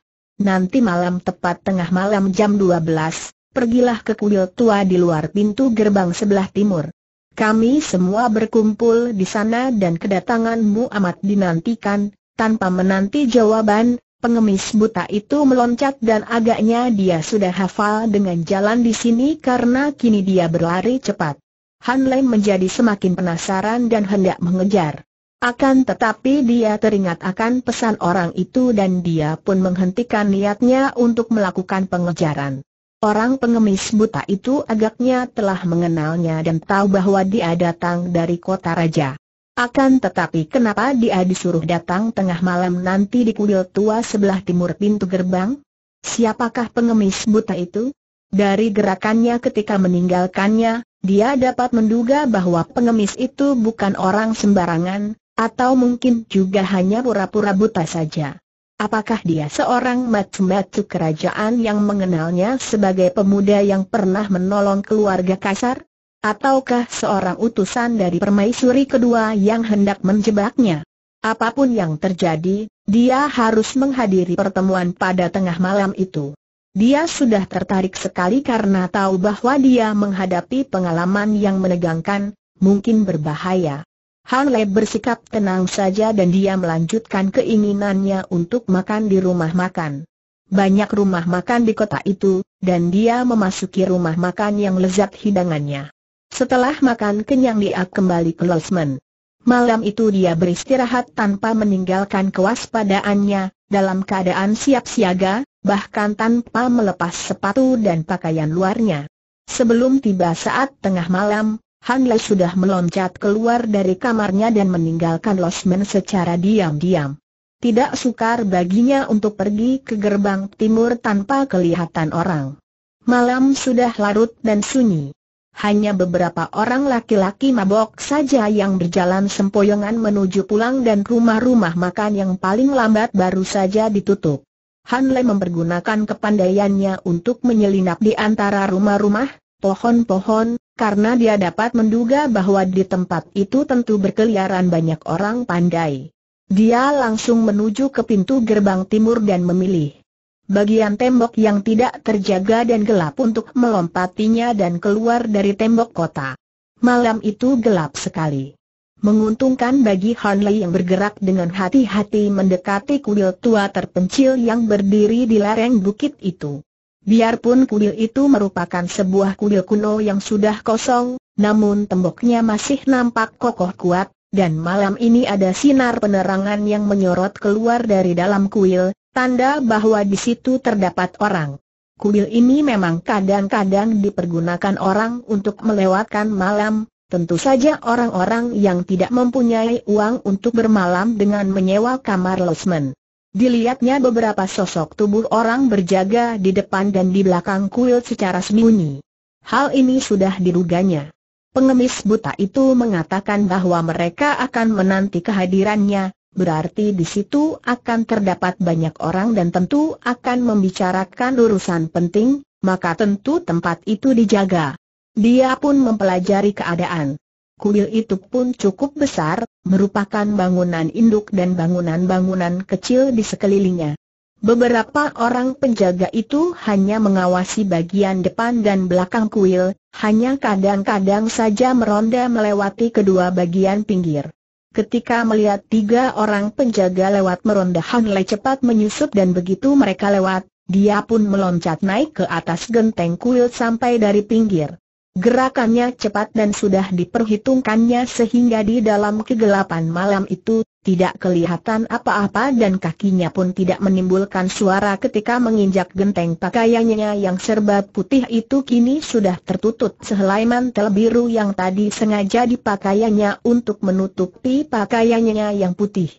Nanti malam tepat tengah malam jam 12, pergilah ke kuil tua di luar pintu gerbang sebelah timur. Kami semua berkumpul di sana dan kedatanganmu amat dinantikan, tanpa menanti jawaban, Pengemis buta itu meloncat dan agaknya dia sudah hafal dengan jalan di sini karena kini dia berlari cepat. Han Lem menjadi semakin penasaran dan hendak mengejar. Akan tetapi dia teringat akan pesan orang itu dan dia pun menghentikan niatnya untuk melakukan pengejaran. Orang pengemis buta itu agaknya telah mengenalnya dan tahu bahwa dia datang dari kota raja. Akan tetapi kenapa dia disuruh datang tengah malam nanti di kuil tua sebelah timur pintu gerbang? Siapakah pengemis buta itu? Dari gerakannya ketika meninggalkannya, dia dapat menduga bahwa pengemis itu bukan orang sembarangan, atau mungkin juga hanya pura-pura buta saja. Apakah dia seorang macu-macu kerajaan yang mengenalnya sebagai pemuda yang pernah menolong keluarga kasar? Ataukah seorang utusan dari permaisuri kedua yang hendak menjebaknya? Apapun yang terjadi, dia harus menghadiri pertemuan pada tengah malam itu. Dia sudah tertarik sekali karena tahu bahwa dia menghadapi pengalaman yang menegangkan, mungkin berbahaya. Han Le bersikap tenang saja dan dia melanjutkan keinginannya untuk makan di rumah makan. Banyak rumah makan di kota itu, dan dia memasuki rumah makan yang lezat hidangannya. Setelah makan kenyang dia kembali ke Losmen. Malam itu dia beristirahat tanpa meninggalkan kewaspadaannya, dalam keadaan siap siaga, bahkan tanpa melepas sepatu dan pakaian luarnya. Sebelum tiba saat tengah malam, Han Le sudah meloncat keluar dari kamarnya dan meninggalkan Losmen secara diam-diam. Tidak sukar baginya untuk pergi ke gerbang timur tanpa kelihatan orang. Malam sudah larut dan sunyi hanya beberapa orang laki-laki mabok saja yang berjalan sempoyongan menuju pulang dan rumah-rumah makan yang paling lambat baru saja ditutup. Han Lei mempergunakan kepandaiannya untuk menyelinap di antara rumah-rumah, pohon-pohon, karena dia dapat menduga bahwa di tempat itu tentu berkeliaran banyak orang pandai. Dia langsung menuju ke pintu gerbang timur dan memilih. Bagian tembok yang tidak terjaga dan gelap untuk melompatinya dan keluar dari tembok kota. Malam itu gelap sekali. Menguntungkan bagi Hanley yang bergerak dengan hati-hati mendekati kuil tua terpencil yang berdiri di lereng bukit itu. Biarpun kuil itu merupakan sebuah kuil kuno yang sudah kosong, namun temboknya masih nampak kokoh kuat, dan malam ini ada sinar penerangan yang menyorot keluar dari dalam kuil, Tanda bahwa di situ terdapat orang. Kuil ini memang kadang-kadang dipergunakan orang untuk melewatkan malam, tentu saja orang-orang yang tidak mempunyai uang untuk bermalam dengan menyewa kamar losmen. Dilihatnya beberapa sosok tubuh orang berjaga di depan dan di belakang kuil secara sembunyi. Hal ini sudah diruganya. Pengemis buta itu mengatakan bahwa mereka akan menanti kehadirannya, berarti di situ akan terdapat banyak orang dan tentu akan membicarakan urusan penting, maka tentu tempat itu dijaga. Dia pun mempelajari keadaan. Kuil itu pun cukup besar, merupakan bangunan induk dan bangunan-bangunan kecil di sekelilingnya. Beberapa orang penjaga itu hanya mengawasi bagian depan dan belakang kuil, hanya kadang-kadang saja meronda melewati kedua bagian pinggir. Ketika melihat tiga orang penjaga lewat meronda Han Le cepat menyusup dan begitu mereka lewat, dia pun meloncat naik ke atas genteng kuil sampai dari pinggir. Gerakannya cepat dan sudah diperhitungkannya sehingga di dalam kegelapan malam itu, tidak kelihatan apa-apa dan kakinya pun tidak menimbulkan suara ketika menginjak genteng pakaiannya yang serba putih itu kini sudah tertutup sehelai mantel biru yang tadi sengaja dipakaiannya untuk menutupi pakaiannya yang putih.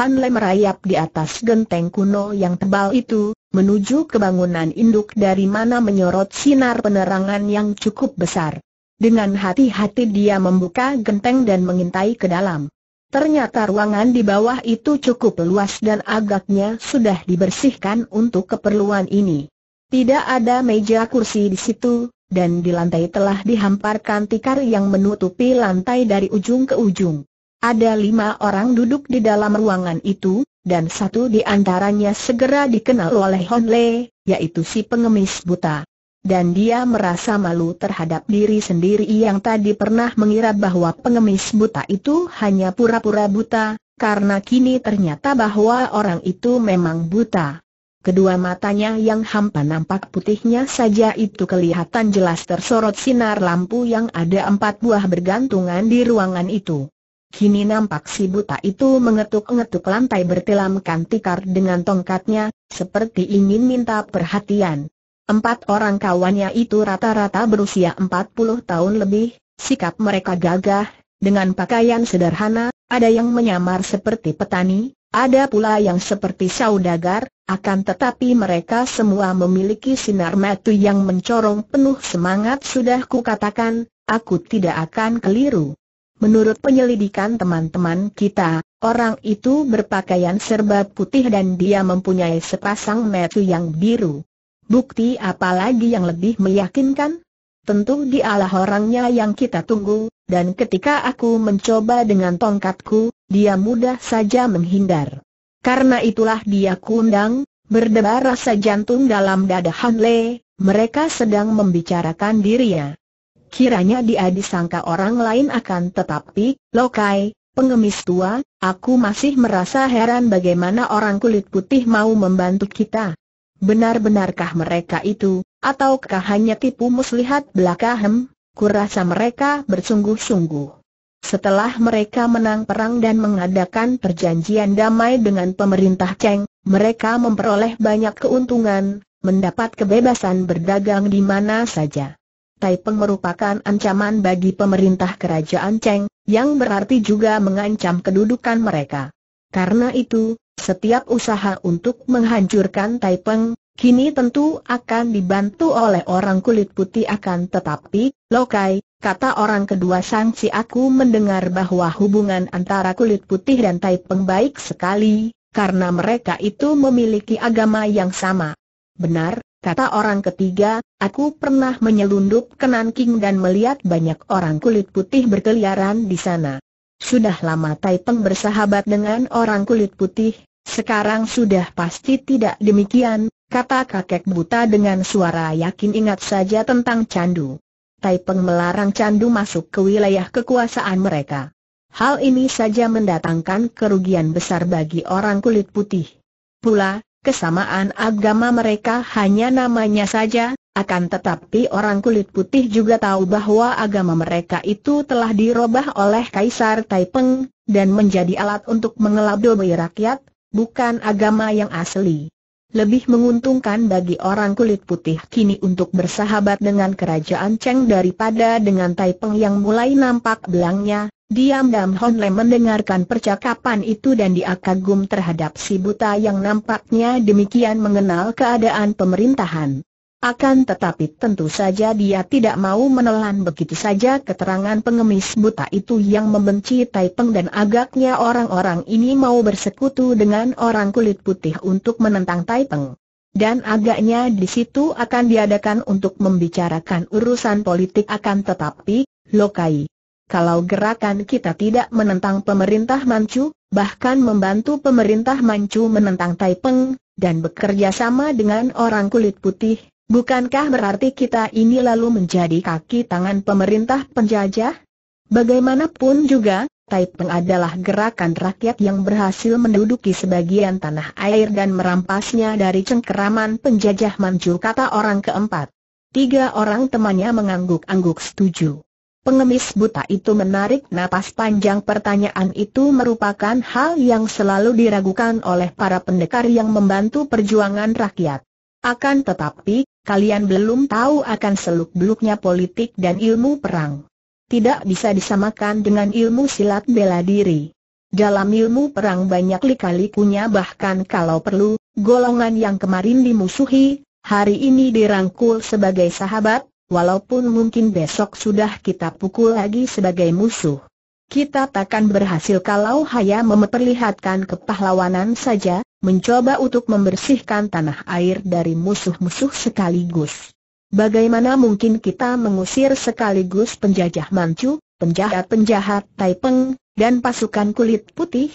Han merayap di atas genteng kuno yang tebal itu, menuju ke bangunan induk dari mana menyorot sinar penerangan yang cukup besar. Dengan hati-hati dia membuka genteng dan mengintai ke dalam. Ternyata ruangan di bawah itu cukup luas dan agaknya sudah dibersihkan untuk keperluan ini. Tidak ada meja kursi di situ, dan di lantai telah dihamparkan tikar yang menutupi lantai dari ujung ke ujung. Ada lima orang duduk di dalam ruangan itu, dan satu di antaranya segera dikenal oleh Hon Le, yaitu si pengemis buta. Dan dia merasa malu terhadap diri sendiri yang tadi pernah mengira bahwa pengemis buta itu hanya pura-pura buta, karena kini ternyata bahwa orang itu memang buta. Kedua matanya yang hampa nampak putihnya saja itu kelihatan jelas tersorot sinar lampu yang ada empat buah bergantungan di ruangan itu. Kini nampak si buta itu mengetuk-ngetuk lantai bertilamkan tikar dengan tongkatnya, seperti ingin minta perhatian. Empat orang kawannya itu rata-rata berusia 40 tahun lebih, sikap mereka gagah, dengan pakaian sederhana, ada yang menyamar seperti petani, ada pula yang seperti saudagar, akan tetapi mereka semua memiliki sinar mata yang mencorong penuh semangat sudah kukatakan, aku tidak akan keliru. Menurut penyelidikan teman-teman kita, orang itu berpakaian serba putih dan dia mempunyai sepasang metu yang biru. Bukti apa lagi yang lebih meyakinkan? Tentu dialah orangnya yang kita tunggu, dan ketika aku mencoba dengan tongkatku, dia mudah saja menghindar. Karena itulah dia kundang, berdebar rasa jantung dalam dada Hanle, mereka sedang membicarakan dirinya kiranya dia disangka orang lain akan tetapi, Lokai, pengemis tua, aku masih merasa heran bagaimana orang kulit putih mau membantu kita. Benar-benarkah mereka itu, ataukah hanya tipu muslihat belakahem, Kurasa mereka bersungguh-sungguh. Setelah mereka menang perang dan mengadakan perjanjian damai dengan pemerintah Cheng, mereka memperoleh banyak keuntungan, mendapat kebebasan berdagang di mana saja. Taipeng merupakan ancaman bagi pemerintah kerajaan Cheng, yang berarti juga mengancam kedudukan mereka. Karena itu, setiap usaha untuk menghancurkan Taipeng, kini tentu akan dibantu oleh orang kulit putih akan tetapi, Lokai, kata orang kedua sangsi aku mendengar bahwa hubungan antara kulit putih dan Taipeng baik sekali, karena mereka itu memiliki agama yang sama. Benar, Kata orang ketiga, aku pernah menyelundup ke Nanking dan melihat banyak orang kulit putih berkeliaran di sana. Sudah lama Taipeng bersahabat dengan orang kulit putih, sekarang sudah pasti tidak demikian, kata kakek buta dengan suara yakin ingat saja tentang candu. Taipeng melarang candu masuk ke wilayah kekuasaan mereka. Hal ini saja mendatangkan kerugian besar bagi orang kulit putih. Pula, Kesamaan agama mereka hanya namanya saja, akan tetapi orang kulit putih juga tahu bahwa agama mereka itu telah dirobah oleh Kaisar Taipeng, dan menjadi alat untuk mengelabui rakyat, bukan agama yang asli. Lebih menguntungkan bagi orang kulit putih kini untuk bersahabat dengan kerajaan Cheng daripada dengan Taipeng yang mulai nampak belangnya, Diam-diam Honle mendengarkan percakapan itu dan dia kagum terhadap si buta yang nampaknya demikian mengenal keadaan pemerintahan. Akan tetapi tentu saja dia tidak mau menelan begitu saja keterangan pengemis buta itu yang membenci Taipeng dan agaknya orang-orang ini mau bersekutu dengan orang kulit putih untuk menentang Taipeng. Dan agaknya di situ akan diadakan untuk membicarakan urusan politik akan tetapi, Lokai, kalau gerakan kita tidak menentang pemerintah Manchu, bahkan membantu pemerintah Manchu menentang Taipeng, dan bekerja sama dengan orang kulit putih, bukankah berarti kita ini lalu menjadi kaki tangan pemerintah penjajah? Bagaimanapun juga, Taipeng adalah gerakan rakyat yang berhasil menduduki sebagian tanah air dan merampasnya dari cengkeraman penjajah Manchu kata orang keempat. Tiga orang temannya mengangguk-angguk setuju. Pengemis buta itu menarik napas panjang pertanyaan itu merupakan hal yang selalu diragukan oleh para pendekar yang membantu perjuangan rakyat. Akan tetapi, kalian belum tahu akan seluk-beluknya politik dan ilmu perang. Tidak bisa disamakan dengan ilmu silat bela diri. Dalam ilmu perang banyak likalikunya bahkan kalau perlu, golongan yang kemarin dimusuhi, hari ini dirangkul sebagai sahabat, walaupun mungkin besok sudah kita pukul lagi sebagai musuh. Kita takkan berhasil kalau hanya memperlihatkan kepahlawanan saja, mencoba untuk membersihkan tanah air dari musuh-musuh sekaligus. Bagaimana mungkin kita mengusir sekaligus penjajah Manchu, penjahat-penjahat Taipeng, dan pasukan kulit putih?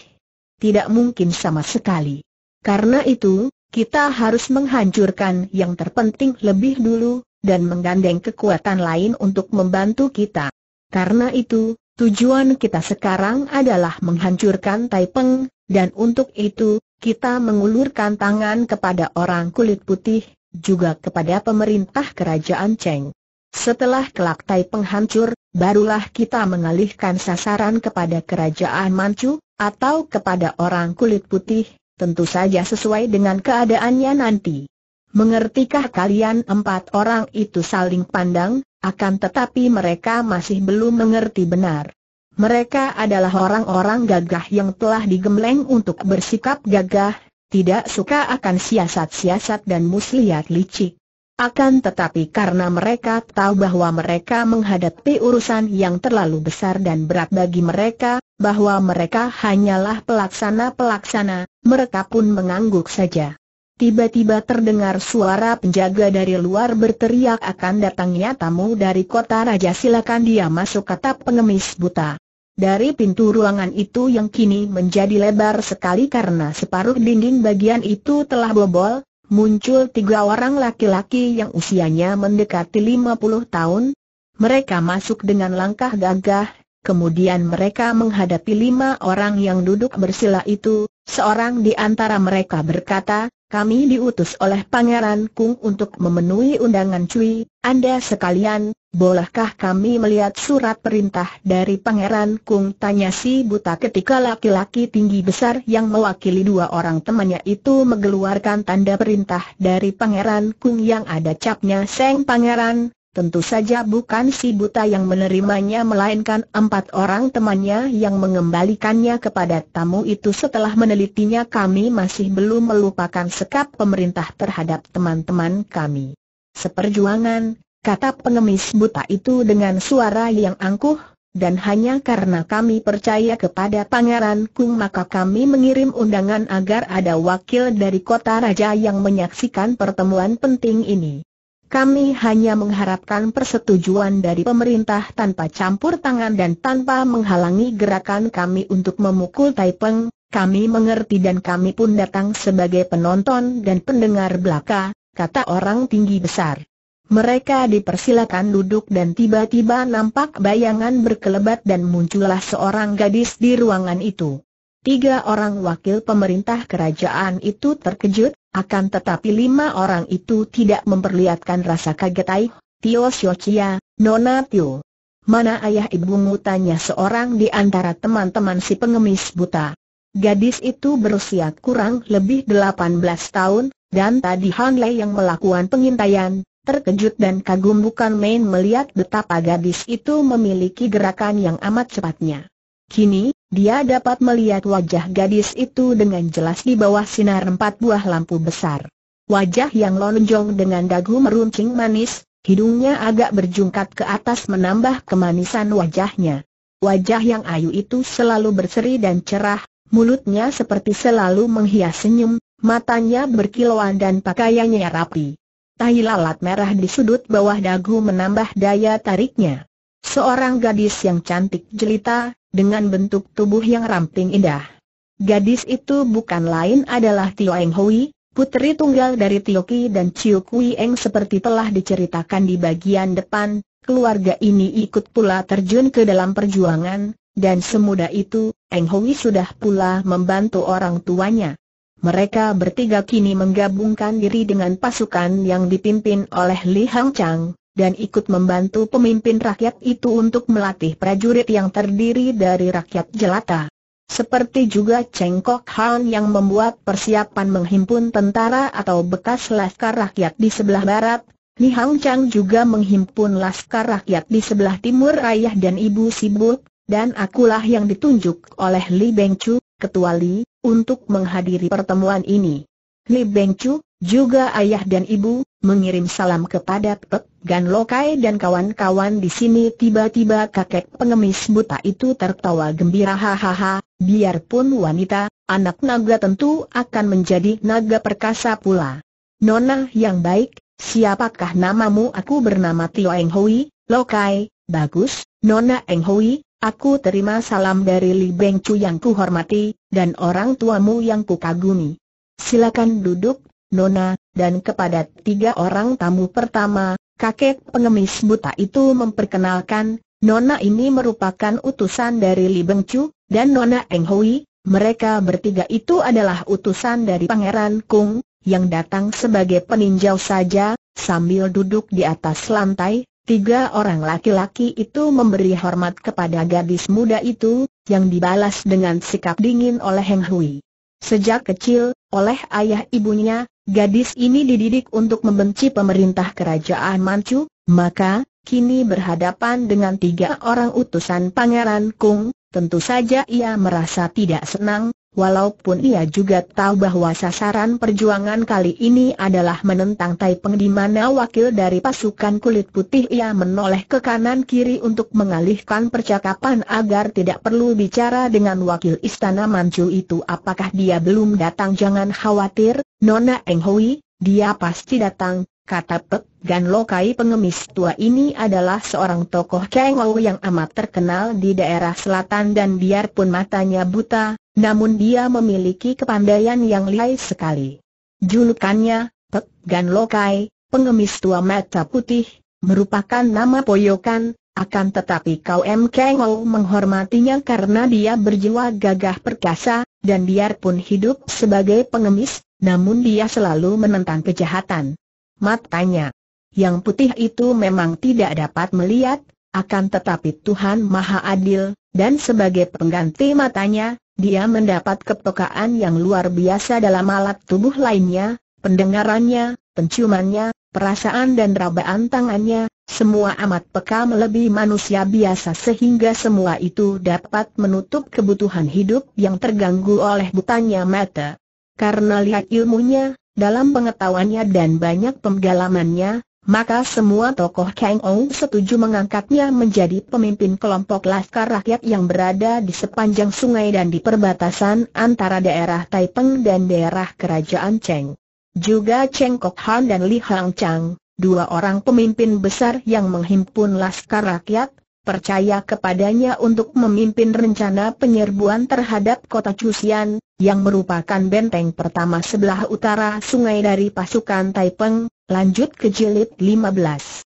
Tidak mungkin sama sekali. Karena itu, kita harus menghancurkan yang terpenting lebih dulu, dan menggandeng kekuatan lain untuk membantu kita. Karena itu, tujuan kita sekarang adalah menghancurkan Taipeng, dan untuk itu, kita mengulurkan tangan kepada orang kulit putih, juga kepada pemerintah kerajaan Cheng. Setelah kelak Taipeng hancur, barulah kita mengalihkan sasaran kepada kerajaan Manchu, atau kepada orang kulit putih, tentu saja sesuai dengan keadaannya nanti. Mengertikah kalian empat orang itu saling pandang, akan tetapi mereka masih belum mengerti benar. Mereka adalah orang-orang gagah yang telah digembleng untuk bersikap gagah, tidak suka akan siasat-siasat dan muslihat licik. Akan tetapi karena mereka tahu bahwa mereka menghadapi urusan yang terlalu besar dan berat bagi mereka, bahwa mereka hanyalah pelaksana-pelaksana, mereka pun mengangguk saja. Tiba-tiba terdengar suara penjaga dari luar berteriak akan datangnya tamu dari kota raja silakan dia masuk kata pengemis buta. Dari pintu ruangan itu yang kini menjadi lebar sekali karena separuh dinding bagian itu telah bobol, muncul tiga orang laki-laki yang usianya mendekati 50 tahun. Mereka masuk dengan langkah gagah, kemudian mereka menghadapi lima orang yang duduk bersila itu, seorang di antara mereka berkata, kami diutus oleh Pangeran Kung untuk memenuhi undangan Cui, Anda sekalian, bolehkah kami melihat surat perintah dari Pangeran Kung? Tanya si buta ketika laki-laki tinggi besar yang mewakili dua orang temannya itu mengeluarkan tanda perintah dari Pangeran Kung yang ada capnya Seng Pangeran, Tentu saja bukan si buta yang menerimanya melainkan empat orang temannya yang mengembalikannya kepada tamu itu setelah menelitinya kami masih belum melupakan sekap pemerintah terhadap teman-teman kami. Seperjuangan, kata pengemis buta itu dengan suara yang angkuh, dan hanya karena kami percaya kepada Pangeran Kung maka kami mengirim undangan agar ada wakil dari kota raja yang menyaksikan pertemuan penting ini. Kami hanya mengharapkan persetujuan dari pemerintah tanpa campur tangan dan tanpa menghalangi gerakan kami untuk memukul Taipeng. Kami mengerti dan kami pun datang sebagai penonton dan pendengar belaka, kata orang tinggi besar. Mereka dipersilakan duduk dan tiba-tiba nampak bayangan berkelebat dan muncullah seorang gadis di ruangan itu. Tiga orang wakil pemerintah kerajaan itu terkejut, akan tetapi lima orang itu tidak memperlihatkan rasa kaget Ai, Tio Sio Chia, Nona Tio. Mana ayah ibumu tanya seorang di antara teman-teman si pengemis buta. Gadis itu berusia kurang lebih 18 tahun, dan tadi Han Lei yang melakukan pengintaian, terkejut dan kagum bukan main melihat betapa gadis itu memiliki gerakan yang amat cepatnya. Kini, dia dapat melihat wajah gadis itu dengan jelas di bawah sinar empat buah lampu besar. Wajah yang lonjong dengan dagu meruncing manis, hidungnya agak berjungkat ke atas menambah kemanisan wajahnya. Wajah yang ayu itu selalu berseri dan cerah, mulutnya seperti selalu menghias senyum, matanya berkilauan dan pakaiannya rapi. Tahi lalat merah di sudut bawah dagu menambah daya tariknya. Seorang gadis yang cantik jelita, dengan bentuk tubuh yang ramping indah. Gadis itu bukan lain adalah Tio Eng Hui, putri tunggal dari Tio Ki dan Chiu Kui Eng seperti telah diceritakan di bagian depan, keluarga ini ikut pula terjun ke dalam perjuangan, dan semudah itu, Eng Hui sudah pula membantu orang tuanya. Mereka bertiga kini menggabungkan diri dengan pasukan yang dipimpin oleh Li Hang Chang, dan ikut membantu pemimpin rakyat itu untuk melatih prajurit yang terdiri dari rakyat jelata. Seperti juga Cheng Kok Han yang membuat persiapan menghimpun tentara atau bekas laskar rakyat di sebelah barat, Li Hang Chang juga menghimpun laskar rakyat di sebelah timur ayah dan ibu sibuk, dan akulah yang ditunjuk oleh Li Beng Chu, ketua Li, untuk menghadiri pertemuan ini. Li Beng Chu, juga ayah dan ibu, mengirim salam kepada Pek Gan Lokai dan kawan-kawan di sini tiba-tiba kakek pengemis buta itu tertawa gembira hahaha, biarpun wanita, anak naga tentu akan menjadi naga perkasa pula. Nona yang baik, siapakah namamu aku bernama Tio Eng Hui, Lokai, bagus, Nona Eng Hui, aku terima salam dari Li Beng Chu yang kuhormati, dan orang tuamu yang kukagumi. Silakan duduk, Nona, dan kepada tiga orang tamu pertama, kakek pengemis buta itu memperkenalkan, Nona ini merupakan utusan dari Li Beng dan Nona Eng Hui, mereka bertiga itu adalah utusan dari Pangeran Kung, yang datang sebagai peninjau saja, sambil duduk di atas lantai, Tiga orang laki-laki itu memberi hormat kepada gadis muda itu, yang dibalas dengan sikap dingin oleh Heng Hui. Sejak kecil, oleh ayah ibunya, gadis ini dididik untuk membenci pemerintah kerajaan Manchu, maka, kini berhadapan dengan tiga orang utusan Pangeran Kung, Tentu saja ia merasa tidak senang, walaupun ia juga tahu bahwa sasaran perjuangan kali ini adalah menentang Taipeng di mana wakil dari pasukan kulit putih ia menoleh ke kanan kiri untuk mengalihkan percakapan agar tidak perlu bicara dengan wakil istana Manchu itu apakah dia belum datang jangan khawatir, Nona Eng Hui, dia pasti datang, Kata Pek Gan Lokai pengemis tua ini adalah seorang tokoh Ou yang amat terkenal di daerah selatan dan biarpun matanya buta, namun dia memiliki kepandaian yang lihai sekali. Julukannya, Pek Gan Lokai, pengemis tua mata putih, merupakan nama poyokan, akan tetapi kaum Ou menghormatinya karena dia berjiwa gagah perkasa, dan biarpun hidup sebagai pengemis, namun dia selalu menentang kejahatan matanya. Yang putih itu memang tidak dapat melihat, akan tetapi Tuhan Maha Adil, dan sebagai pengganti matanya, dia mendapat kepekaan yang luar biasa dalam alat tubuh lainnya, pendengarannya, penciumannya, perasaan dan rabaan tangannya, semua amat peka melebihi manusia biasa sehingga semua itu dapat menutup kebutuhan hidup yang terganggu oleh butanya mata. Karena lihat ilmunya, dalam pengetahuannya dan banyak penggalamannya, maka semua tokoh Kang Ong setuju mengangkatnya menjadi pemimpin kelompok laskar rakyat yang berada di sepanjang sungai dan di perbatasan antara daerah Taipeng dan daerah Kerajaan Cheng. Juga Cheng Kok Han dan Li Hang Chang, dua orang pemimpin besar yang menghimpun laskar rakyat, percaya kepadanya untuk memimpin rencana penyerbuan terhadap kota Cusian, yang merupakan benteng pertama sebelah utara sungai dari pasukan Taipeng, lanjut ke jilid 15.